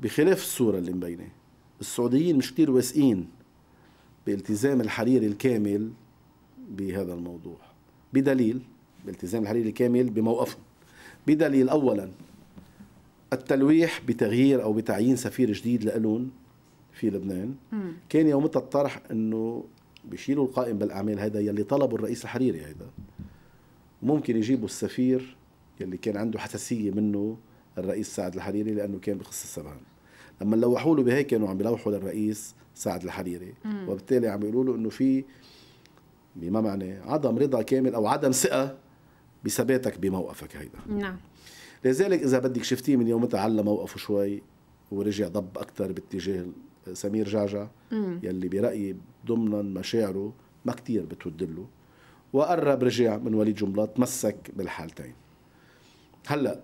[SPEAKER 3] بخلاف الصوره اللي مبينه السعوديين مش كثير واثقين بالتزام الحريري الكامل بهذا الموضوع بدليل بالتزام الحريري الكامل بموقفهم بدليل اولا التلويح بتغيير او بتعيين سفير جديد لالون في لبنان مم. كان يومتها الطرح انه بيشيلوا القائم بالاعمال هيدا يلي طلبوا الرئيس الحريري هيدا ممكن يجيبوا السفير يلي كان عنده حساسيه منه الرئيس سعد الحريري لانه كان بخص السبان لما لوحوا له بهيك كانوا عم بيلوحوا للرئيس سعد الحريري مم. وبالتالي عم يقولوا له انه في بما معنى عدم رضا كامل او عدم ثقه بثباتك بموقفك هيدا نعم لذلك اذا بدك شفتيه من يومتها على موقفه شوي ورجع ضب اكثر باتجاه سمير جاجا يلي برايي ضمنا مشاعره ما كتير بتودله وقرب رجع من وليد جملات تمسك بالحالتين هلا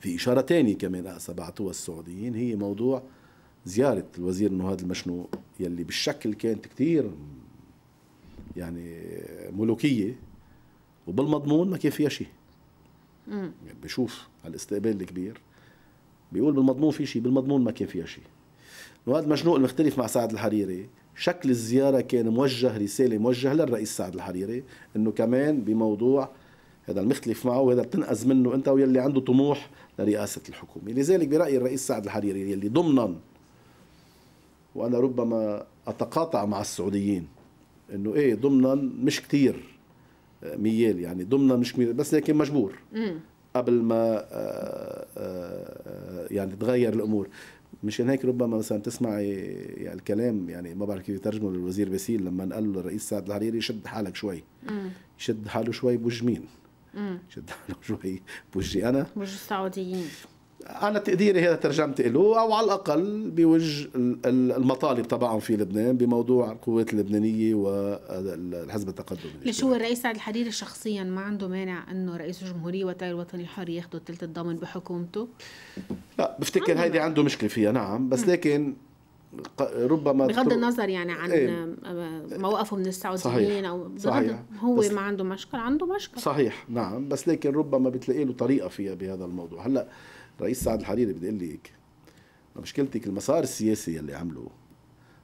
[SPEAKER 3] في اشاره تانية كمان بعتوها السعوديين هي موضوع زياره الوزير نهاد المشنوق يلي بالشكل كانت كتير يعني ملوكيه وبالمضمون ما كان فيها شيء يعني بشوف على الاستقبال الكبير بيقول بالمضمون في شيء بالمضمون ما كان فيها شيء نواد مجنوق المختلف مع سعد الحريري شكل الزيارة كان موجه رسالة موجه للرئيس سعد الحريري انه كمان بموضوع هذا المختلف معه وهذا بتنقذ منه انت ويلي عنده طموح لرئاسة الحكومة لذلك برأيي الرئيس سعد الحريري يلي ضمنا وانا ربما اتقاطع مع السعوديين انه ايه ضمنا مش كتير آه، ميال يعني ضمنا مش كتير بس لكن مجبور قبل ما آه، آه، يعني تغير الامور مش هيك ربما مثلا تسمعي يعني الكلام يعني ما بعرف كيف يترجمه للوزير باسيل لما قال له الرئيس سعد الحريري شد حالك شوي مم. شد حاله شوي بوج مين شد حاله شوي بوجي انا
[SPEAKER 1] بوج السعوديين
[SPEAKER 3] انا تقديري هذا ترجمت له او على الاقل بوجه المطالب تبعهم في لبنان بموضوع القوات اللبنانيه والحزب التقدمي
[SPEAKER 1] ليش هو الرئيس سعد الحريري شخصيا ما عنده مانع انه رئيس الجمهوريه والتيار الوطني الحر ياخذوا ثلث الضامن بحكومته؟
[SPEAKER 3] لا بفتكر هيدي عنده مشكله فيها نعم بس لكن ربما بغض النظر يعني عن ايه
[SPEAKER 1] موقفه من السعوديين او صحيح هو ما عنده مشكل عنده مشكل
[SPEAKER 3] صحيح نعم بس لكن ربما بتلاقي له طريقه فيها بهذا الموضوع هلا رئيس سعد الحريري بدي اقول لك مشكلتك المسار السياسي يلي عمله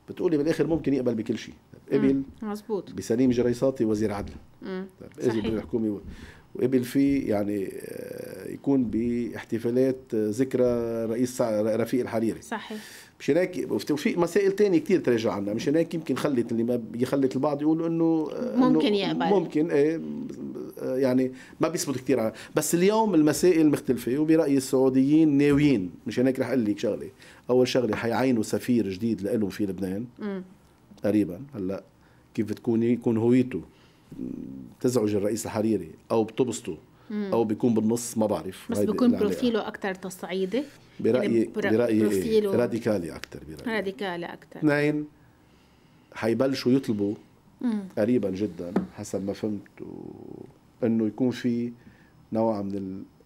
[SPEAKER 3] بتقولي بالاخر ممكن يقبل بكل شيء طيب، قبل مزبوط بسليم جريصاتي وزير عدل طيب، اجى بالحكومه وقبل في يعني آه، يكون باحتفالات آه، ذكرى رئيس رفيق الحريري صحيح مشان هيك وفي مسائل تانية كثير تراجع عنها مشان هيك يمكن خلت اللي ما يخلت البعض يقول آه، انه ممكن إنه يقبل ممكن ايه يعني ما بيثبت كثير بس اليوم المسائل مختلفه وبرايي السعوديين ناويين مشان هيك رح اقول لك شغله اول شغله حيعينوا سفير جديد لهم في لبنان قريبا هلا كيف بتكون يكون هويته تزعج الرئيس الحريري او بتبسطه او بيكون بالنص ما بعرف بس بيكون بروفيله
[SPEAKER 1] اكثر تصعيدي برايي يعني برايي إيه؟
[SPEAKER 3] راديكالي اكثر برايي
[SPEAKER 1] راديكالي اكثر اثنين
[SPEAKER 3] حيبلشوا يطلبوا قريبا جدا حسب ما فهمت و... انه يكون في نوع من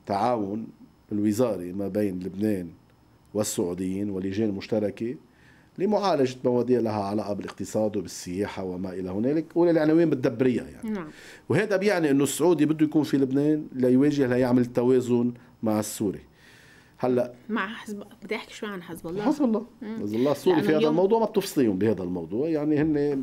[SPEAKER 3] التعاون الوزاري ما بين لبنان والسعوديين ولجان مشتركه لمعالجة مواضيع لها علاقة بالاقتصاد وبالسياحة وما إلى هنالك وللعناوين بتدبريها
[SPEAKER 2] يعني
[SPEAKER 1] نعم.
[SPEAKER 3] وهذا بيعني أنه السعودي بده يكون في لبنان ليواجه ليعمل توازن مع السوري هلا
[SPEAKER 1] مع حزب بدي احكي شوي عن حزب الله حزب الله حزب الله السوري في هذا اليوم... الموضوع
[SPEAKER 3] ما بتفصليهم بهذا الموضوع يعني هن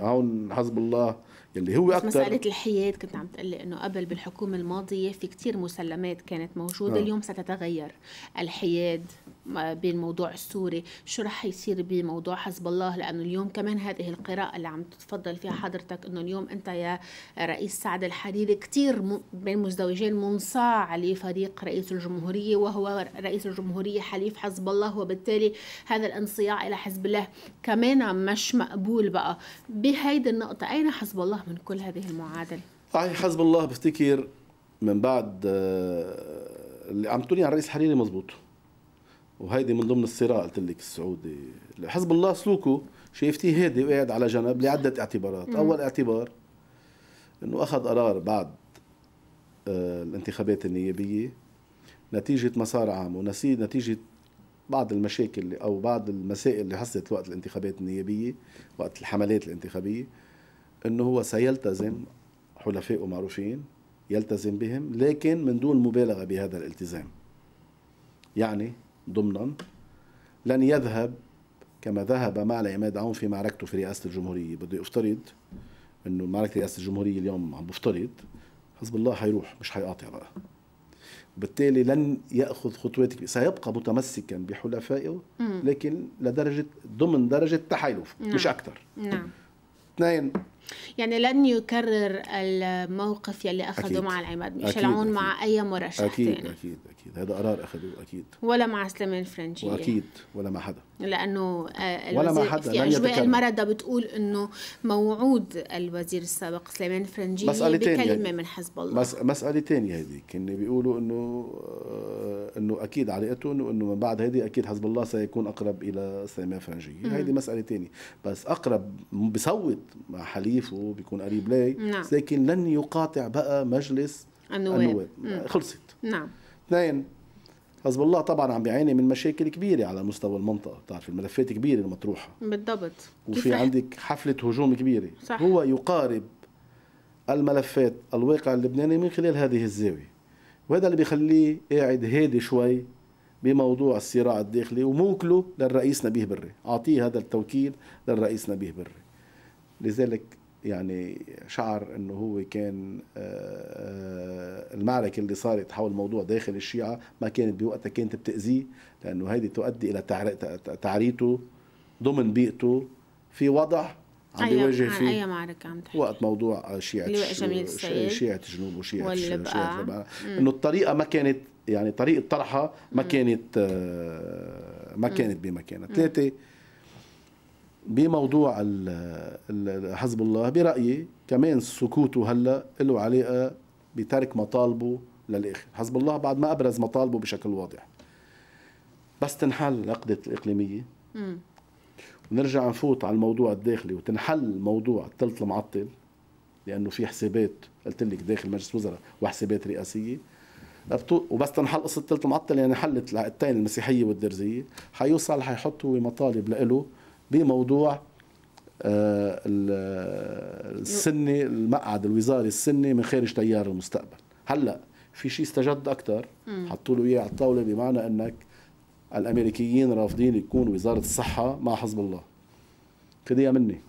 [SPEAKER 3] هون حزب الله اللي هو اكثر مساله
[SPEAKER 1] الحياد كنت عم تقلي انه قبل بالحكومه الماضيه في كتير مسلمات كانت موجوده آه. اليوم ستتغير الحياد بين موضوع السوري شو رح يصير بموضوع حزب الله لانه اليوم كمان هذه القراءه اللي عم تتفضل فيها حضرتك انه اليوم انت يا رئيس سعد الحريري كثير بين مزدوجين منصاع لفريق رئيس الجمهوريه وهو رئيس الجمهوريه حليف حزب الله وبالتالي هذا الانصياع الى حزب الله كمان مش مقبول بقى بهيدي النقطه اين حزب الله من كل هذه المعادله؟
[SPEAKER 3] صحيح حزب الله بفتكر من بعد آه، اللي عم تقولي يعني عن الرئيس حريري مزبوط وهيدي من ضمن الصراع قلت لك السعودي حزب الله سلوكه شايفتيه هادي وقاعد على جنب لعده اعتبارات مم. اول اعتبار انه اخذ قرار بعد آه، الانتخابات النيابيه نتيجه مسار عام نتيجه بعض المشاكل اللي او بعض المسائل اللي حصلت وقت الانتخابات النيابيه وقت الحملات الانتخابيه انه هو سيلتزم حلفائه معروفين يلتزم بهم لكن من دون مبالغه بهذا الالتزام يعني ضمنا لن يذهب كما ذهب مع العماد عون في معركته في رئاسه الجمهوريه بده يفترض انه معركه رئاسه الجمهوريه اليوم عم بفترض حزب الله حيروح مش حيقاطع بقى وبالتالي لن ياخذ خطوات سيبقى متمسكا بحلفائه لكن لدرجه ضمن درجه تحالف مش نعم. اكثر نعم اثنين
[SPEAKER 1] يعني لن يكرر الموقف يلي اخذه مع العماد ميشيل عون مع اي مرشح اكيد تاني.
[SPEAKER 3] اكيد اكيد هذا قرار اخذوه اكيد
[SPEAKER 1] ولا مع سليمان فرنجي واكيد ولا مع حدا لانه آه، ولا مع حدا في اجواء المرضى بتقول انه موعود الوزير السابق سليمان فرنجي بكلمه من حزب الله مس...
[SPEAKER 3] مساله ثانيه هذيك هن بيقولوا انه آه، انه اكيد علاقتهم انه انه من بعد هذه اكيد حزب الله سيكون اقرب الى سليمان فرنجي هذه مساله ثانيه بس اقرب بصوت مع حليف بيضيفه بيكون قريب لي نعم. لكن لن يقاطع بقى مجلس
[SPEAKER 1] النواب, النواب. خلصت نعم
[SPEAKER 3] اثنين حزب الله طبعا عم بيعاني من مشاكل كبيره على مستوى المنطقه بتعرف الملفات كبيره المطروحه
[SPEAKER 1] بالضبط وفي عندك
[SPEAKER 3] حفله هجوم كبيره صح. هو يقارب الملفات الواقع اللبناني من خلال هذه الزاويه وهذا اللي بيخليه قاعد هادي شوي بموضوع الصراع الداخلي وموكله للرئيس نبيه بري اعطيه هذا التوكيل للرئيس نبيه بري لذلك يعني شعر انه هو كان آه، آه، المعركه اللي صارت حول موضوع داخل الشيعه ما كانت بوقتها كانت بتاذيه لانه هيدي تؤدي الى تعريته ضمن بيئته في وضع عم بيواجه فيه اي
[SPEAKER 1] معركه عم تحكي وقت
[SPEAKER 3] موضوع شيعه شيعه جنوب وشيعه شيعه انه الطريقه ما كانت يعني طريقه طرحها ما كانت آه، ما كانت بمكانها ثلاثه بموضوع حزب الله برايي كمان سكوته هلا له علاقه بترك مطالبه للاخر حزب الله بعد ما ابرز مطالبه بشكل واضح بس تنحل العقدة الإقليمية ونرجع نفوت على الموضوع الداخلي وتنحل موضوع الثلث المعطل لأنه في حسابات قلت لك داخل مجلس وزراء وحسابات رئاسية وبس تنحل قصة الثلث المعطل يعني حلت العقدتين المسيحية والدرزية حيوصل حيحطوا مطالب لإله بموضوع آه، السني المقعد الوزاري السني من خارج تيار المستقبل هلا في شيء استجد اكثر حطوا له اياه على الطاوله بمعنى انك الامريكيين رافضين يكون وزاره الصحه مع حزب الله خديها مني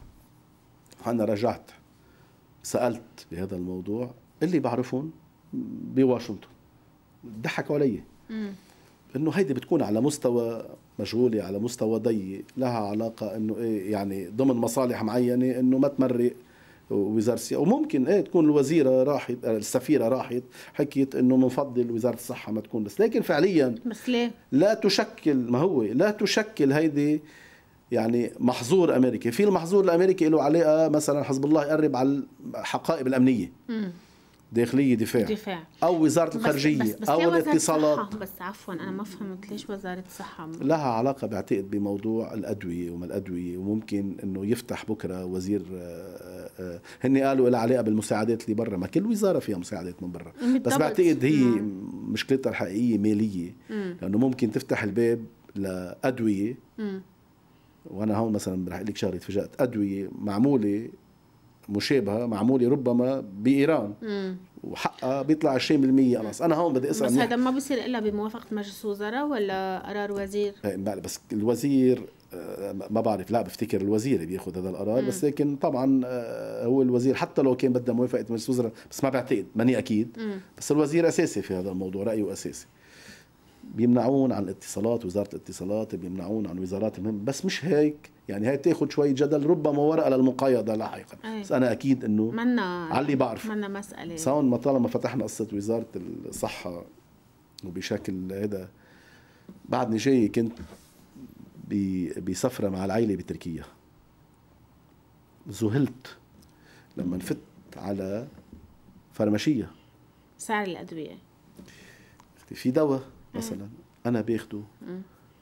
[SPEAKER 3] انا رجعت سالت بهذا الموضوع اللي بعرفهم بواشنطن ضحكوا علي انه هيدي بتكون على مستوى مشغوله على مستوى ضيق لها علاقه انه ايه يعني ضمن مصالح معينه انه ما تمرق وزاره الصحه وممكن ايه تكون الوزيره راحت السفيره راحت حكيت انه بنفضل وزاره الصحه ما تكون بس لكن فعليا بس ليه؟ لا تشكل ما هو لا تشكل هيدي يعني محظور امريكي في المحظور الامريكي له علاقه مثلا حزب الله يقرب على الحقائب الامنيه م. داخليه دفاع دفاع او وزاره الخارجيه بس بس او الاتصالات
[SPEAKER 1] بس عفوا انا ما فهمت ليش وزاره الصحه لها
[SPEAKER 3] علاقه بعتقد بموضوع الادويه وما الادويه وممكن انه يفتح بكره وزير آه، آه، آه، هن قالوا لها علاقه بالمساعدات اللي برا ما كل وزاره فيها مساعدات من برا بس بعتقد هي نعم. مشكلتها الحقيقيه ماليه لانه ممكن تفتح الباب لادويه وانا هون مثلا رح اقول لك شغله تفاجات ادويه معموله مشابهه معموله ربما بايران وحقها بيطلع 20% خلص انا هون بدي اسال بس هذا
[SPEAKER 1] ما بيصير الا بموافقه مجلس وزراء ولا قرار وزير
[SPEAKER 3] إيه، بس الوزير آه، ما بعرف لا بفتكر الوزير بياخذ هذا القرار مم. بس لكن طبعا آه، هو الوزير حتى لو كان بدها موافقه مجلس وزراء بس ما بعتقد ماني اكيد مم. بس الوزير اساسي في هذا الموضوع رايه اساسي بيمنعون عن الاتصالات وزاره الاتصالات بيمنعون عن وزارات المهم بس مش هيك يعني هي تاخذ شوي جدل ربما ورقه للمقايضه لاحقا إيه. بس انا اكيد انه منا على اللي بعرف منا
[SPEAKER 1] مساله سواء
[SPEAKER 3] ما طالما فتحنا قصه وزاره الصحه وبشكل هذا بعدني جاي كنت بسفره مع العائله بتركيا ذهلت لما فت على فرمشيه
[SPEAKER 1] سعر الادويه
[SPEAKER 3] في دواء مثلا انا باخده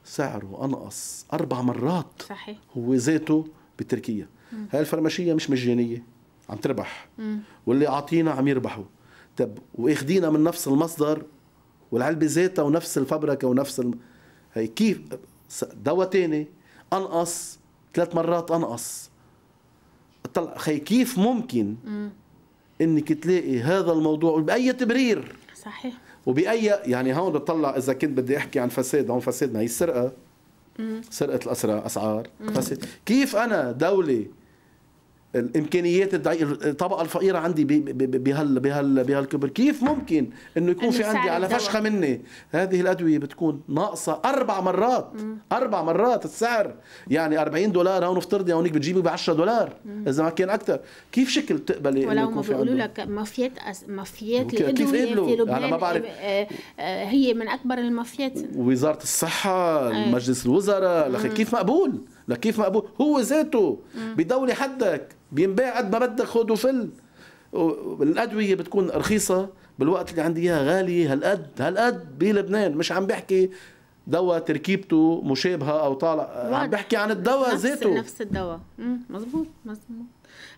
[SPEAKER 3] سعره انقص اربع مرات صحيح هو ذاته بتركيا هاي الفرماشيه مش مجانيه عم تربح واللي اعطينا عم يربحوا طب واخدينا من نفس المصدر والعلبه ذاتها ونفس الفبركه ونفس الم... هي كيف دواء تاني انقص ثلاث مرات انقص طلع خي كيف ممكن مم. انك تلاقي هذا الموضوع باي تبرير صحيح وباي يعني هون بتطلع اذا كنت بدي احكي عن فساد هون فساد ما هي السرقه سرقه الاسرى اسعار فساد كيف انا دوله الامكانيات الطبقه الفقيره عندي بهال بهال بهالكبر كيف ممكن انه يكون إنه في عندي على فشخه مني هذه الادويه بتكون ناقصه اربع مرات مم. اربع مرات السعر يعني 40 دولار هون افترضي هونيك بتجيبي ب 10 دولار مم. اذا ما كان اكثر كيف شكل تقبلي ولو ما بيقولوا لك
[SPEAKER 1] مافيات مافيات كيف لبنان انا ما بعرف آه، آه، هي من اكبر المافيات
[SPEAKER 3] وزاره الصحه آه. مجلس الوزراء كيف مقبول لكيف مقبول هو ذاته بدوله حدك بينباع قد ما بدك خذ وفل الادويه بتكون رخيصه بالوقت اللي عندي اياها غاليه هالقد هالقد بلبنان مش عم بحكي دواء تركيبته مشابهه او طالع عم بحكي عن الدواء نفس ذاته نفس
[SPEAKER 1] الدواء مزبوط مزبوط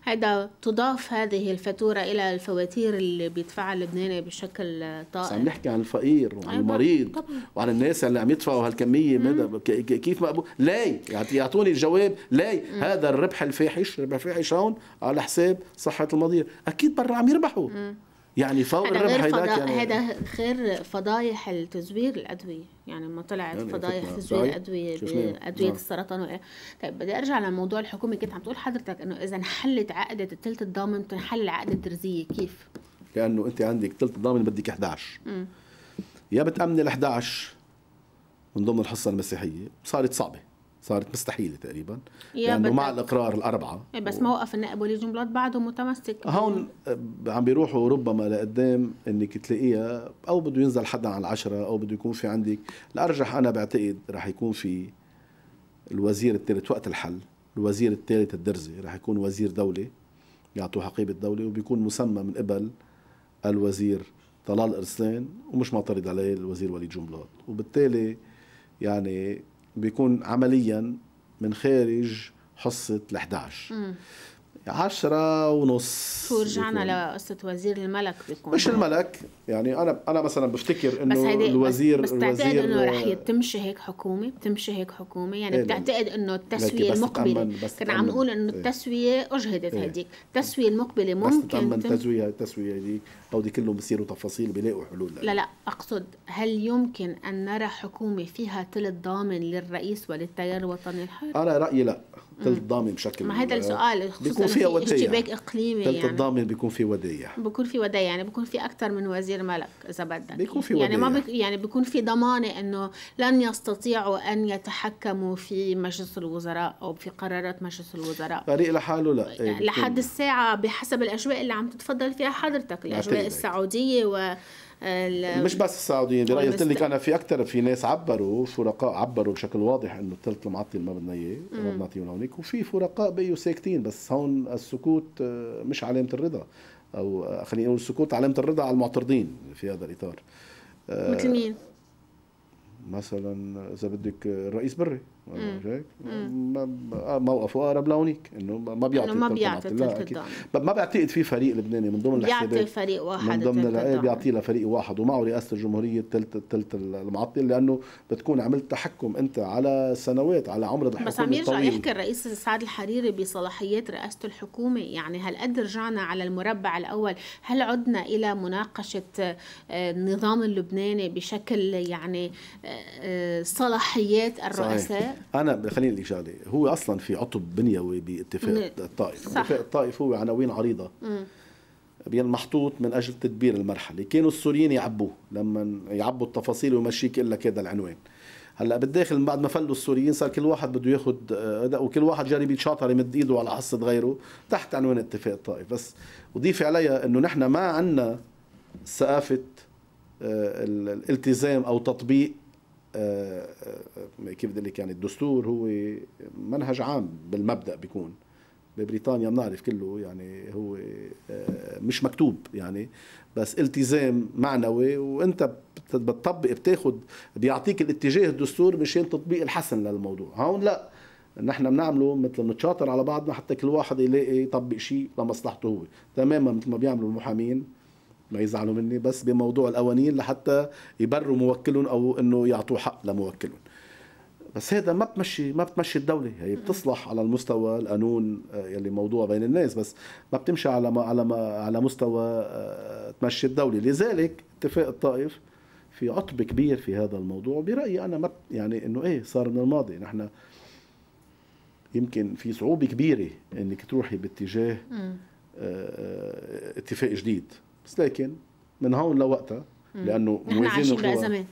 [SPEAKER 1] هذا تضاف هذه الفاتورة إلى الفواتير اللي بيدفعها اللبناني بشكل طائل عم نحكي
[SPEAKER 3] عن الفقير وعن أيوة، المريض طبعا. وعن الناس اللي عم يدفعوا هالكمية كيف مقبول لا يعني يعطوني الجواب لا هذا الربح الفاحش الربح الفاحش هون على حساب صحة المضير أكيد برا عم يربحوا مم. يعني فوق الربح هذاك يعني
[SPEAKER 1] هذا غير فضايح التزوير الادويه يعني لما طلعت يعني فضايح تزوير الادويه بادويه آه. نعم. السرطان وإيه. طيب بدي ارجع لموضوع الحكومه كنت عم تقول حضرتك انه اذا انحلت عقده الثلث الضامن تنحل العقده الدرزيه كيف؟
[SPEAKER 3] لانه انت عندك ثلث الضامن بدك 11 م. يا بتامن ال 11 من ضمن الحصه المسيحيه صارت صعبه صارت مستحيله تقريبا لانه مع الاقرار الاربعه إيه، بس و...
[SPEAKER 1] موقف النائب ولي جنبلاط بعده متمسك هون
[SPEAKER 3] آه، عم بيروحوا ربما لقدام انك تلاقيها او بده ينزل حدا على العشره او بده يكون في عندك الارجح انا بعتقد رح يكون في الوزير الثالث وقت الحل الوزير الثالث الدرزي رح يكون وزير دوله يعطوه حقيبه دوله وبيكون مسمى من قبل الوزير طلال ارسلان ومش معترض عليه الوزير وليد جنبلاط وبالتالي يعني بيكون عمليا من خارج حصة ال11 عشرة ونص
[SPEAKER 1] ورجعنا لقصة وزير الملك بيكون مش
[SPEAKER 3] الملك يعني أنا أنا مثلا بفتكر إنه بس الوزير بس, بس تعتقد إنه رح
[SPEAKER 1] تمشي هيك حكومة بتمشي هيك حكومة يعني إيه بتعتقد إنه التسوية المقبلة كنا عم نقول إنه إيه. التسوية أجهدت إيه هديك إيه. التسوية المقبلة ممكن بس تتأمن تسويه
[SPEAKER 3] التسوية هديك هودي كلهم بصيروا تفاصيل بيلاقوا حلول لا
[SPEAKER 1] لا اقصد هل يمكن ان نرى حكومه فيها ثلث ضامن للرئيس وللتيار الوطني الحر؟
[SPEAKER 3] انا رايي لا ثلث ضامن بشكل ما هذا السؤال آه، بيكون في اشتباك
[SPEAKER 1] اقليمي ثلث يعني.
[SPEAKER 3] الضامن بيكون في ودايع
[SPEAKER 1] بيكون في ودايع يعني بيكون في اكثر من وزير ملك اذا بدك بيكون في ودايع يعني ما بيك يعني بيكون في ضمانه انه لن يستطيعوا ان يتحكموا في مجلس الوزراء او في قرارات مجلس الوزراء
[SPEAKER 3] فريق لحاله لا يعني لحد
[SPEAKER 1] الساعه بحسب الاجواء اللي عم تتفضل فيها حضرتك الاجواء السعوديه و آه، مش بس
[SPEAKER 2] السعوديين
[SPEAKER 3] يعني برايي قلت لك انا في اكثر في ناس عبروا فرقاء عبروا بشكل واضح انه الثلث المعطل ما بدنا اياه ما بدنا هونيك لهونيك وفي فرقاء بقيوا ساكتين بس هون السكوت آه، مش علامه الرضا او آه، خلينا نقول السكوت علامه الرضا على المعترضين في هذا الاطار مثل مين؟ مثلا اذا بدك الرئيس بري أمم. أمم. آه، موقفه اقرب لهونيك انه ما بيعطي ما بيعطي لا ما بعتقد في فريق لبناني من ضمن الحسابات بيعطي فريق واحد من ضمن إيه، بيعطي لفريق واحد ومعه رئاسه الجمهوريه الثلث الثلث المعطل لانه بتكون عملت تحكم انت على سنوات على عمر الحكومه بس عم يرجع الطويل. يحكي
[SPEAKER 1] الرئيس سعد الحريري بصلاحيات رئاسه الحكومه يعني هل قد رجعنا على المربع الاول هل عدنا الى مناقشه آه، النظام اللبناني بشكل يعني آه، صلاحيات الرؤساء صحيح.
[SPEAKER 3] انا خليني لك شغله هو اصلا في عطب بنيوي باتفاق الطائف صح. اتفاق الطائف هو عناوين عريضه بين محطوط من اجل تدبير المرحله كانوا السوريين يعبوه لما يعبوا التفاصيل ويمشيك الا كذا العنوان هلا بالداخل بعد ما فلوا السوريين صار كل واحد بده ياخذ آه، وكل واحد جاري يتشاطر يمد ايده على حصه غيره تحت عنوان اتفاق الطائف بس اضيف عليها انه نحن ما عندنا ثقافه آه، الالتزام او تطبيق آه، آه، آه، كيف بدي لك يعني الدستور هو منهج عام بالمبدا بيكون ببريطانيا بنعرف كله يعني هو مش مكتوب يعني بس التزام معنوي وانت بتطبق بتاخد بيعطيك الاتجاه الدستور مشان تطبيق الحسن للموضوع هون لا نحن بنعمله مثل نتشاطر على بعضنا حتى كل واحد يلاقي يطبق شيء لمصلحته هو تماما مثل ما بيعملوا المحامين ما يزعلوا مني بس بموضوع القوانين لحتى يبروا موكلهم او انه يعطوا حق لموكلهم بس هذا ما بتمشي ما بتمشي الدوله هي بتصلح على المستوى القانون آه، يلي موضوع بين الناس بس ما بتمشي على ما على ما على مستوى آه، تمشي الدوله لذلك اتفاق الطائف في عطب كبير في هذا الموضوع برايي انا ما يعني انه ايه صار من الماضي نحن يمكن في صعوبه كبيره انك تروحي باتجاه آه، اتفاق جديد بس لكن من هون لوقتها لانه موازين القوى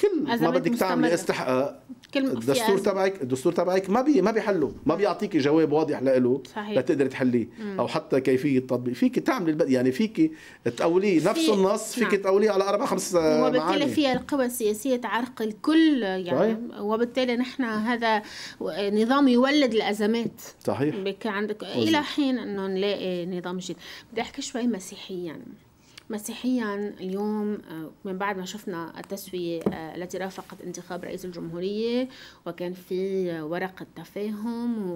[SPEAKER 1] كل ما بدك تعملي
[SPEAKER 3] استحقاق آه،
[SPEAKER 1] الدستور تبعك
[SPEAKER 3] الدستور تبعك ما بي ما بيحله ما بيعطيكي جواب واضح له لتقدري تحليه او حتى كيفيه التطبيق فيك تعملي يعني فيك تقوليه نفس النص فيك نعم. تقوليه على اربع خمس وبالتالي معاني. فيها
[SPEAKER 1] القوى السياسيه تعرقل الكل يعني صحيح. وبالتالي نحن هذا نظام يولد الازمات صحيح بك عندك وزي. الى حين انه نلاقي نظام جديد بدي احكي شوي مسيحيا يعني. مسيحيا اليوم آه، من بعد ما شفنا التسوية آه، التي رافقت انتخاب رئيس الجمهورية وكان في ورقة تفاهم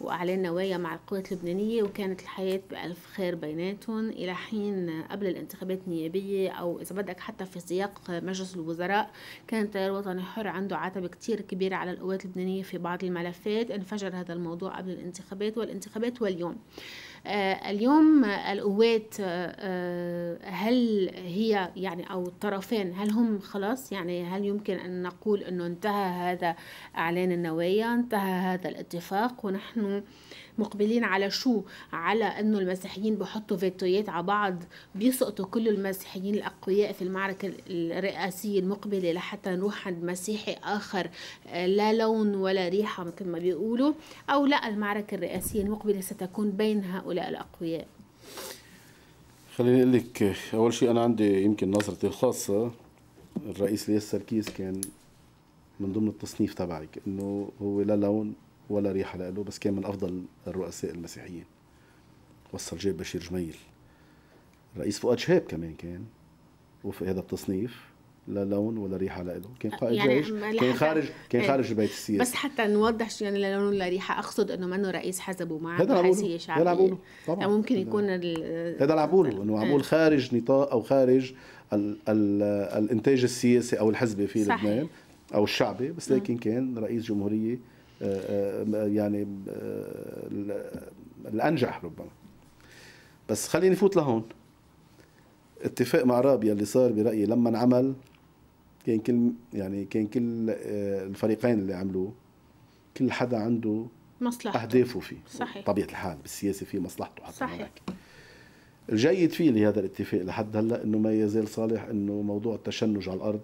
[SPEAKER 1] وأعلان نوايا مع القوى اللبنانية وكانت الحياة بألف خير بيناتهم إلى حين آه، قبل الانتخابات النيابية أو إذا بدك حتى في سياق مجلس الوزراء كان التيار الوطني الحر عنده عتب كتير كبير على القوات اللبنانية في بعض الملفات انفجر هذا الموضوع قبل الانتخابات والانتخابات واليوم آه، اليوم آه، القوات آه، هل هي يعني او الطرفين هل هم خلاص يعني هل يمكن ان نقول انه انتهى هذا اعلان النوايا انتهى هذا الاتفاق ونحن مقبلين على شو على انه المسيحيين بيحطوا فيتويات على بعض بيسقطوا كل المسيحيين الاقوياء في المعركه الرئاسيه المقبله لحتى نروح عند مسيحي اخر آه، لا لون ولا ريحه مثل ما بيقولوا او لا المعركه الرئاسيه المقبله ستكون بين هؤلاء الاقوياء
[SPEAKER 3] خليني اقول لك اول شيء انا عندي يمكن نظرتي الخاصه الرئيس الياس سركيس كان من ضمن التصنيف تبعك انه هو لا لون ولا ريحه له بس كان من افضل الرؤساء المسيحيين وصل جاب بشير جميل رئيس فؤاد شهاب كمان كان وفق هذا التصنيف لا لون ولا ريحه له كان قائد يعني جيش كان خارج كان إيه. خارج البيت السياسي بس
[SPEAKER 1] حتى نوضح شو يعني لا لون ولا ريحه اقصد انه منه رئيس حزب ومع حيثيه شعبيه هذا عبوله طبعا يعني ممكن يكون هذا
[SPEAKER 3] العبوله انه عبول إيه. خارج نطاق او خارج الـ الـ الانتاج السياسي او الحزبي في لبنان او الشعبي بس لكن كان رئيس جمهوريه يعني آه، الانجح ربما بس خليني فوت لهون اتفاق مع رابيا اللي صار برايي لما انعمل كان كل يعني كان كل آه، الفريقين اللي عملوه كل حدا عنده
[SPEAKER 1] مصلحته اهدافه
[SPEAKER 3] فيه صحيح طبيعه الحال بالسياسه في مصلحته حتى صحيح هناك. الجيد فيه لهذا الاتفاق لحد هلا انه ما يزال صالح انه موضوع التشنج على الارض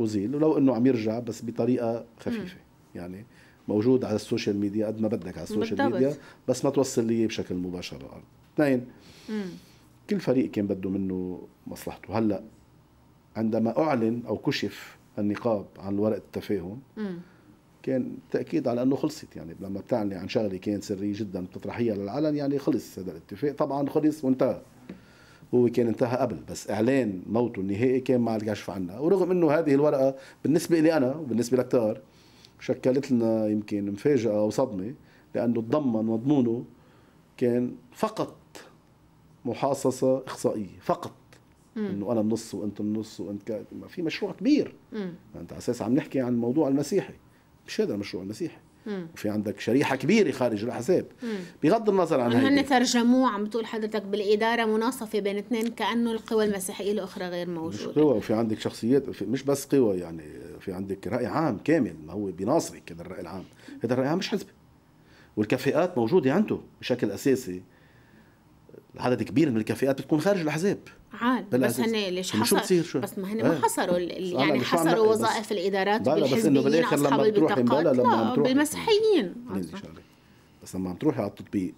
[SPEAKER 3] أزيل ولو انه عم يرجع بس بطريقه خفيفه م. يعني موجود على السوشيال ميديا قد ما بدك على السوشيال بالضبط. ميديا بس ما توصل لي بشكل مباشر الارض اثنين كل فريق كان بده منه مصلحته هلا عندما اعلن او كشف النقاب عن ورقه التفاهم كان تاكيد على انه خلصت يعني لما بتعلن عن شغله كانت سريه جدا بتطرحيها للعلن يعني خلص هذا الاتفاق طبعا خلص وانتهى هو كان انتهى قبل بس اعلان موته النهائي كان مع الكشف عنها ورغم انه هذه الورقه بالنسبه لي انا وبالنسبه لكتار شكلت لنا يمكن مفاجأة أو صدمة لأنه تضمن مضمونه كان فقط محاصصة إخصائية فقط انه انا النص وانت النص وانت ك... في مشروع كبير مم. انت يعني على اساس عم نحكي عن الموضوع المسيحي مش هذا المشروع المسيحي وفي عندك شريحه كبيره خارج الاحزاب بغض النظر عن هن
[SPEAKER 1] ترجموه عم تقول حضرتك بالاداره مناصفه بين اثنين كانه القوى المسيحيه الاخرى غير موجوده مش
[SPEAKER 3] قوى وفي عندك شخصيات مش بس قوى يعني في عندك راي عام كامل ما هو بناصرك هذا الراي العام هذا الراي العام مش حزب والكفاءات موجوده عنده بشكل اساسي عدد كبير من الكفاءات بتكون خارج الاحزاب
[SPEAKER 1] عال بس هن ليش حصر شو بصير شو؟
[SPEAKER 3] بس ما هن إيه. ما حصروا يعني حصروا وظائف
[SPEAKER 1] الادارات بالحزبيين يعني بلا لما بتروحي بالمسيحيين
[SPEAKER 3] بس لما عم تروحي على التطبيق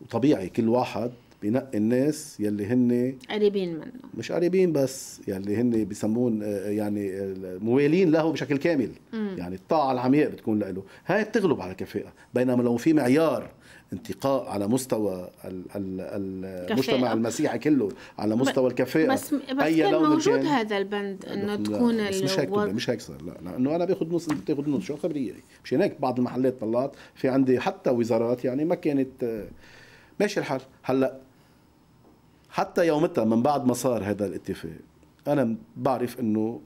[SPEAKER 3] وطبيعي كل واحد بنقي الناس يلي هن
[SPEAKER 1] قريبين منه
[SPEAKER 3] مش قريبين بس يلي هن بسمون آه، يعني موالين له بشكل كامل مم. يعني الطاعه العمياء بتكون له هاي بتغلب على الكفاءه بينما لو في معيار انتقاء على مستوى المجتمع المسيحي كله على مستوى الكفاءه بس, بس اي كان لون موجود كان هذا
[SPEAKER 1] البند انه تكون لا بس مش هيك مش
[SPEAKER 3] هيك صار لا لانه انا باخذ نص انت بتاخذ نص شو خبريه مش هيك بعض المحلات طلعت في عندي حتى وزارات يعني ما كانت آه، ماشي الحال هلا حتى يومتها من بعد ما صار هذا الاتفاق انا بعرف انه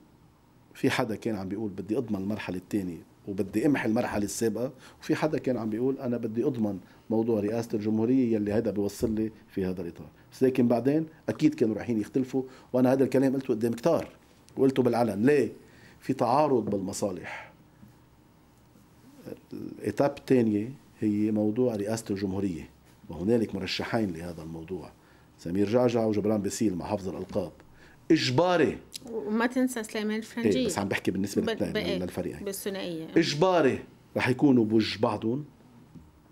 [SPEAKER 3] في حدا كان عم بيقول بدي اضمن المرحله الثانيه وبدي امحي المرحله السابقه وفي حدا كان عم بيقول انا بدي اضمن موضوع رئاسه الجمهوريه يلي هذا بيوصل لي في هذا الاطار بس لكن بعدين اكيد كانوا رايحين يختلفوا وانا هذا الكلام قلته قدام كتار وقلته بالعلن ليه في تعارض بالمصالح الإتاب الثانية هي موضوع رئاسة الجمهورية وهنالك مرشحين لهذا الموضوع سمير جعجع وجبران باسيل مع حفظ الألقاب اجباري
[SPEAKER 1] وما تنسى سليمان الفرنجي إيه بس عم
[SPEAKER 3] بحكي بالنسبه للاثنين للفريقين
[SPEAKER 1] بالثنائيه
[SPEAKER 3] اجباري رح يكونوا بوج بعضهم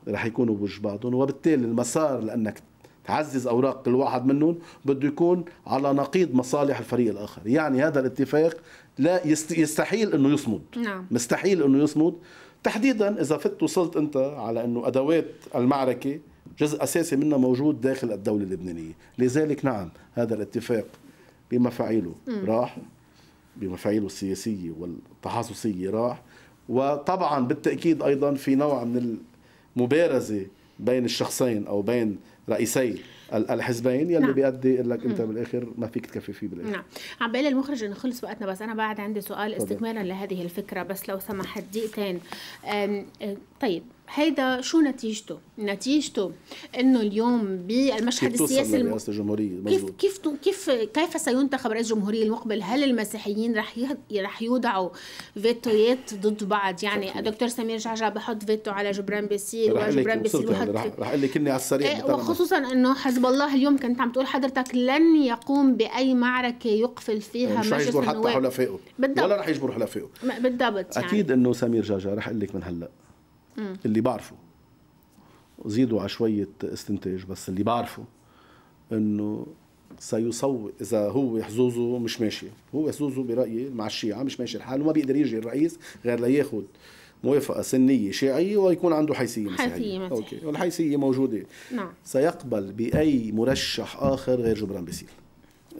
[SPEAKER 3] رح يكونوا بوج بعضهم وبالتالي المسار لانك تعزز اوراق كل واحد منهم بده يكون على نقيض مصالح الفريق الاخر يعني هذا الاتفاق لا يستحيل انه يصمد نعم. مستحيل انه يصمد تحديدا اذا فت وصلت انت على انه ادوات المعركه جزء اساسي منها موجود داخل الدوله اللبنانيه لذلك نعم هذا الاتفاق بمفاعيله راح بمفاعيله السياسيه والتحاصصيه راح وطبعا بالتاكيد ايضا في نوع من المبارزه بين الشخصين او بين رئيسي الحزبين يلي نعم. بيؤدي لك انت بالاخر ما فيك تكفي فيه بالاخر
[SPEAKER 1] نعم عم بقول المخرج انه خلص وقتنا بس انا بعد عندي سؤال استكمالا لهذه الفكره بس لو سمحت دقيقتين أه، طيب هيدا شو نتيجته؟ نتيجته انه اليوم بالمشهد السياسي الم...
[SPEAKER 3] الجمهورية كيف
[SPEAKER 1] كيف كيف كيف سينتخب رئيس الجمهوريه المقبل؟ هل المسيحيين رح ي... رح يوضعوا فيتويات ضد بعض؟ يعني الدكتور سمير جعجع بحط فيتو على جبران بيسيل وجبران بيسيل رح, رح
[SPEAKER 3] اقول لك يعني، على السريع إيه، وخصوصا
[SPEAKER 1] انه حزب الله اليوم كنت عم تقول حضرتك لن يقوم باي معركه يقفل فيها مش رح يجبر حتى حلفائه
[SPEAKER 3] ولا رح يجبر حلفائه
[SPEAKER 1] بالضبط يعني. اكيد
[SPEAKER 3] انه سمير جعجع رح اقول لك من هلا م. اللي بعرفه زيدوا على شوية استنتاج بس اللي بعرفه انه سيصوت اذا هو حظوظه مش ماشيه هو حظوظه برايي مع الشيعه مش ماشي الحال وما بيقدر يجي الرئيس غير لياخذ موافقه سنيه شيعيه ويكون عنده حيثيه مسيحيه حيثيه مسيحيه اوكي والحيثيه موجوده نعم سيقبل باي مرشح اخر غير جبران بسيل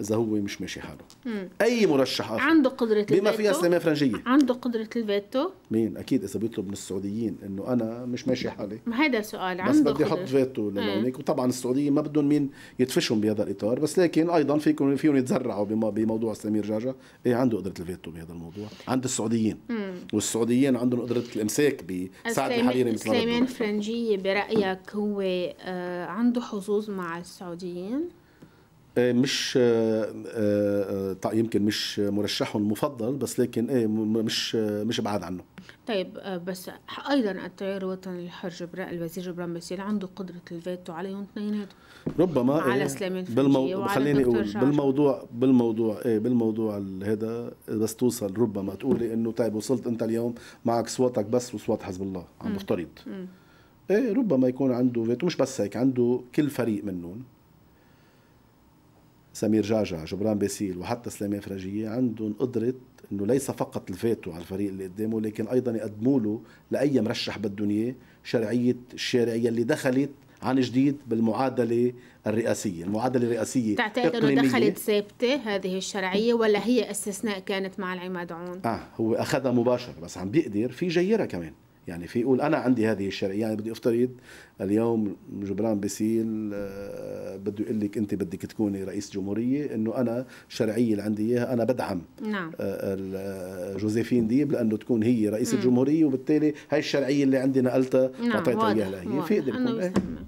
[SPEAKER 3] اذا هو مش ماشي حاله مم. اي مرشح اخر عنده
[SPEAKER 1] قدره الفيتو بما فيها السلميه فرنجيه عنده قدره الفيتو
[SPEAKER 3] مين اكيد اذا بيطلب من السعوديين انه انا مش ماشي حالي ما
[SPEAKER 1] هذا بس عنده بس بدي احط فيتو
[SPEAKER 3] لهونيك وطبعا السعوديين ما بدهم مين يدفشهم بهذا الاطار بس لكن ايضا فيكم فيهم يتزرعوا بموضوع سمير جاجا ايه عنده قدره الفيتو بهذا الموضوع عند السعوديين مم. والسعوديين عندهم قدره الامساك بسعد الحريري مثل ما
[SPEAKER 1] سليمان برايك هو آه، عنده حظوظ مع السعوديين
[SPEAKER 3] آه، مش آه، آه، طيب، يمكن مش مرشحهم المفضل بس لكن ايه مش مش بعاد عنه
[SPEAKER 1] طيب بس ايضا التيار الوطني الحر جبران الوزير جبران باسيل عنده قدره الفيتو عليهم اثنيناتهم
[SPEAKER 3] ربما على إيه سليمان بالمو... خليني اقول بالموضوع بالموضوع ايه بالموضوع هذا بس توصل ربما تقولي انه طيب وصلت انت اليوم معك صوتك بس وصوت حزب الله عم بفترض ايه ربما يكون عنده فيتو مش بس هيك عنده كل فريق منهم سمير جعجع جبران باسيل وحتى سلامي فرجية عندهم قدرة انه ليس فقط الفاتو على الفريق اللي قدامه لكن ايضا يقدموا له لاي مرشح بدهم اياه شرعيه الشارعيه اللي دخلت عن جديد بالمعادله الرئاسيه، المعادله الرئاسيه تعتقد انه دخلت
[SPEAKER 1] ثابته هذه الشرعيه ولا هي استثناء كانت مع العماد عون؟
[SPEAKER 3] اه هو اخذها مباشره بس عم بيقدر في جيره كمان يعني في يقول انا عندي هذه الشرعيه يعني بدي افترض اليوم جبران بيسيل آه، بده يقول لك انت بدك تكوني رئيس جمهوريه انه انا الشرعيه اللي عندي اياها انا بدعم نعم آه، آه، جوزيفين ديب لانه تكون هي رئيس مم. الجمهوريه وبالتالي هاي الشرعيه اللي عندي نقلتها نعم. اعطيتها اياها لهي في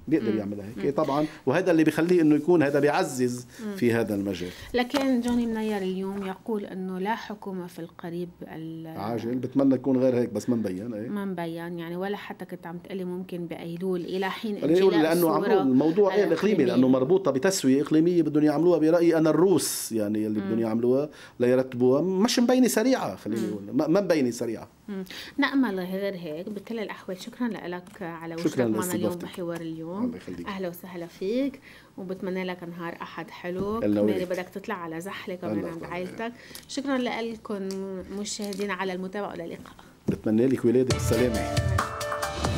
[SPEAKER 3] بيقدر يعملها هيك طبعا وهذا اللي بخليه انه يكون هذا بيعزز في هذا المجال
[SPEAKER 1] لكن جوني منير اليوم يقول انه لا حكومه في القريب العاجل
[SPEAKER 3] بتمنى يكون غير هيك بس ما مبين ايه ما
[SPEAKER 1] مبين يعني ولا حتى كنت عم تقلي ممكن بايلول الى الى حين انجلاء لانه عملوا الموضوع ايه الاقليمي لانه
[SPEAKER 3] مربوطه بتسويه اقليميه بدهم يعملوها برايي انا الروس يعني اللي بدهم يعملوها ليرتبوها مش مبينه سريعه خليني اقول ما مبينه سريعه
[SPEAKER 1] نأمل غير هيك بكل الأحوال شكرا لك على وجودك معنا اليوم بحوار اليوم أهلا وسهلا فيك وبتمنى لك نهار أحد حلو كمان بدك تطلع على زحلة كمان عند عائلتك شكرا لكم مشاهدينا على المتابعة وللقاء
[SPEAKER 3] بتمنى لك ولادك السلامة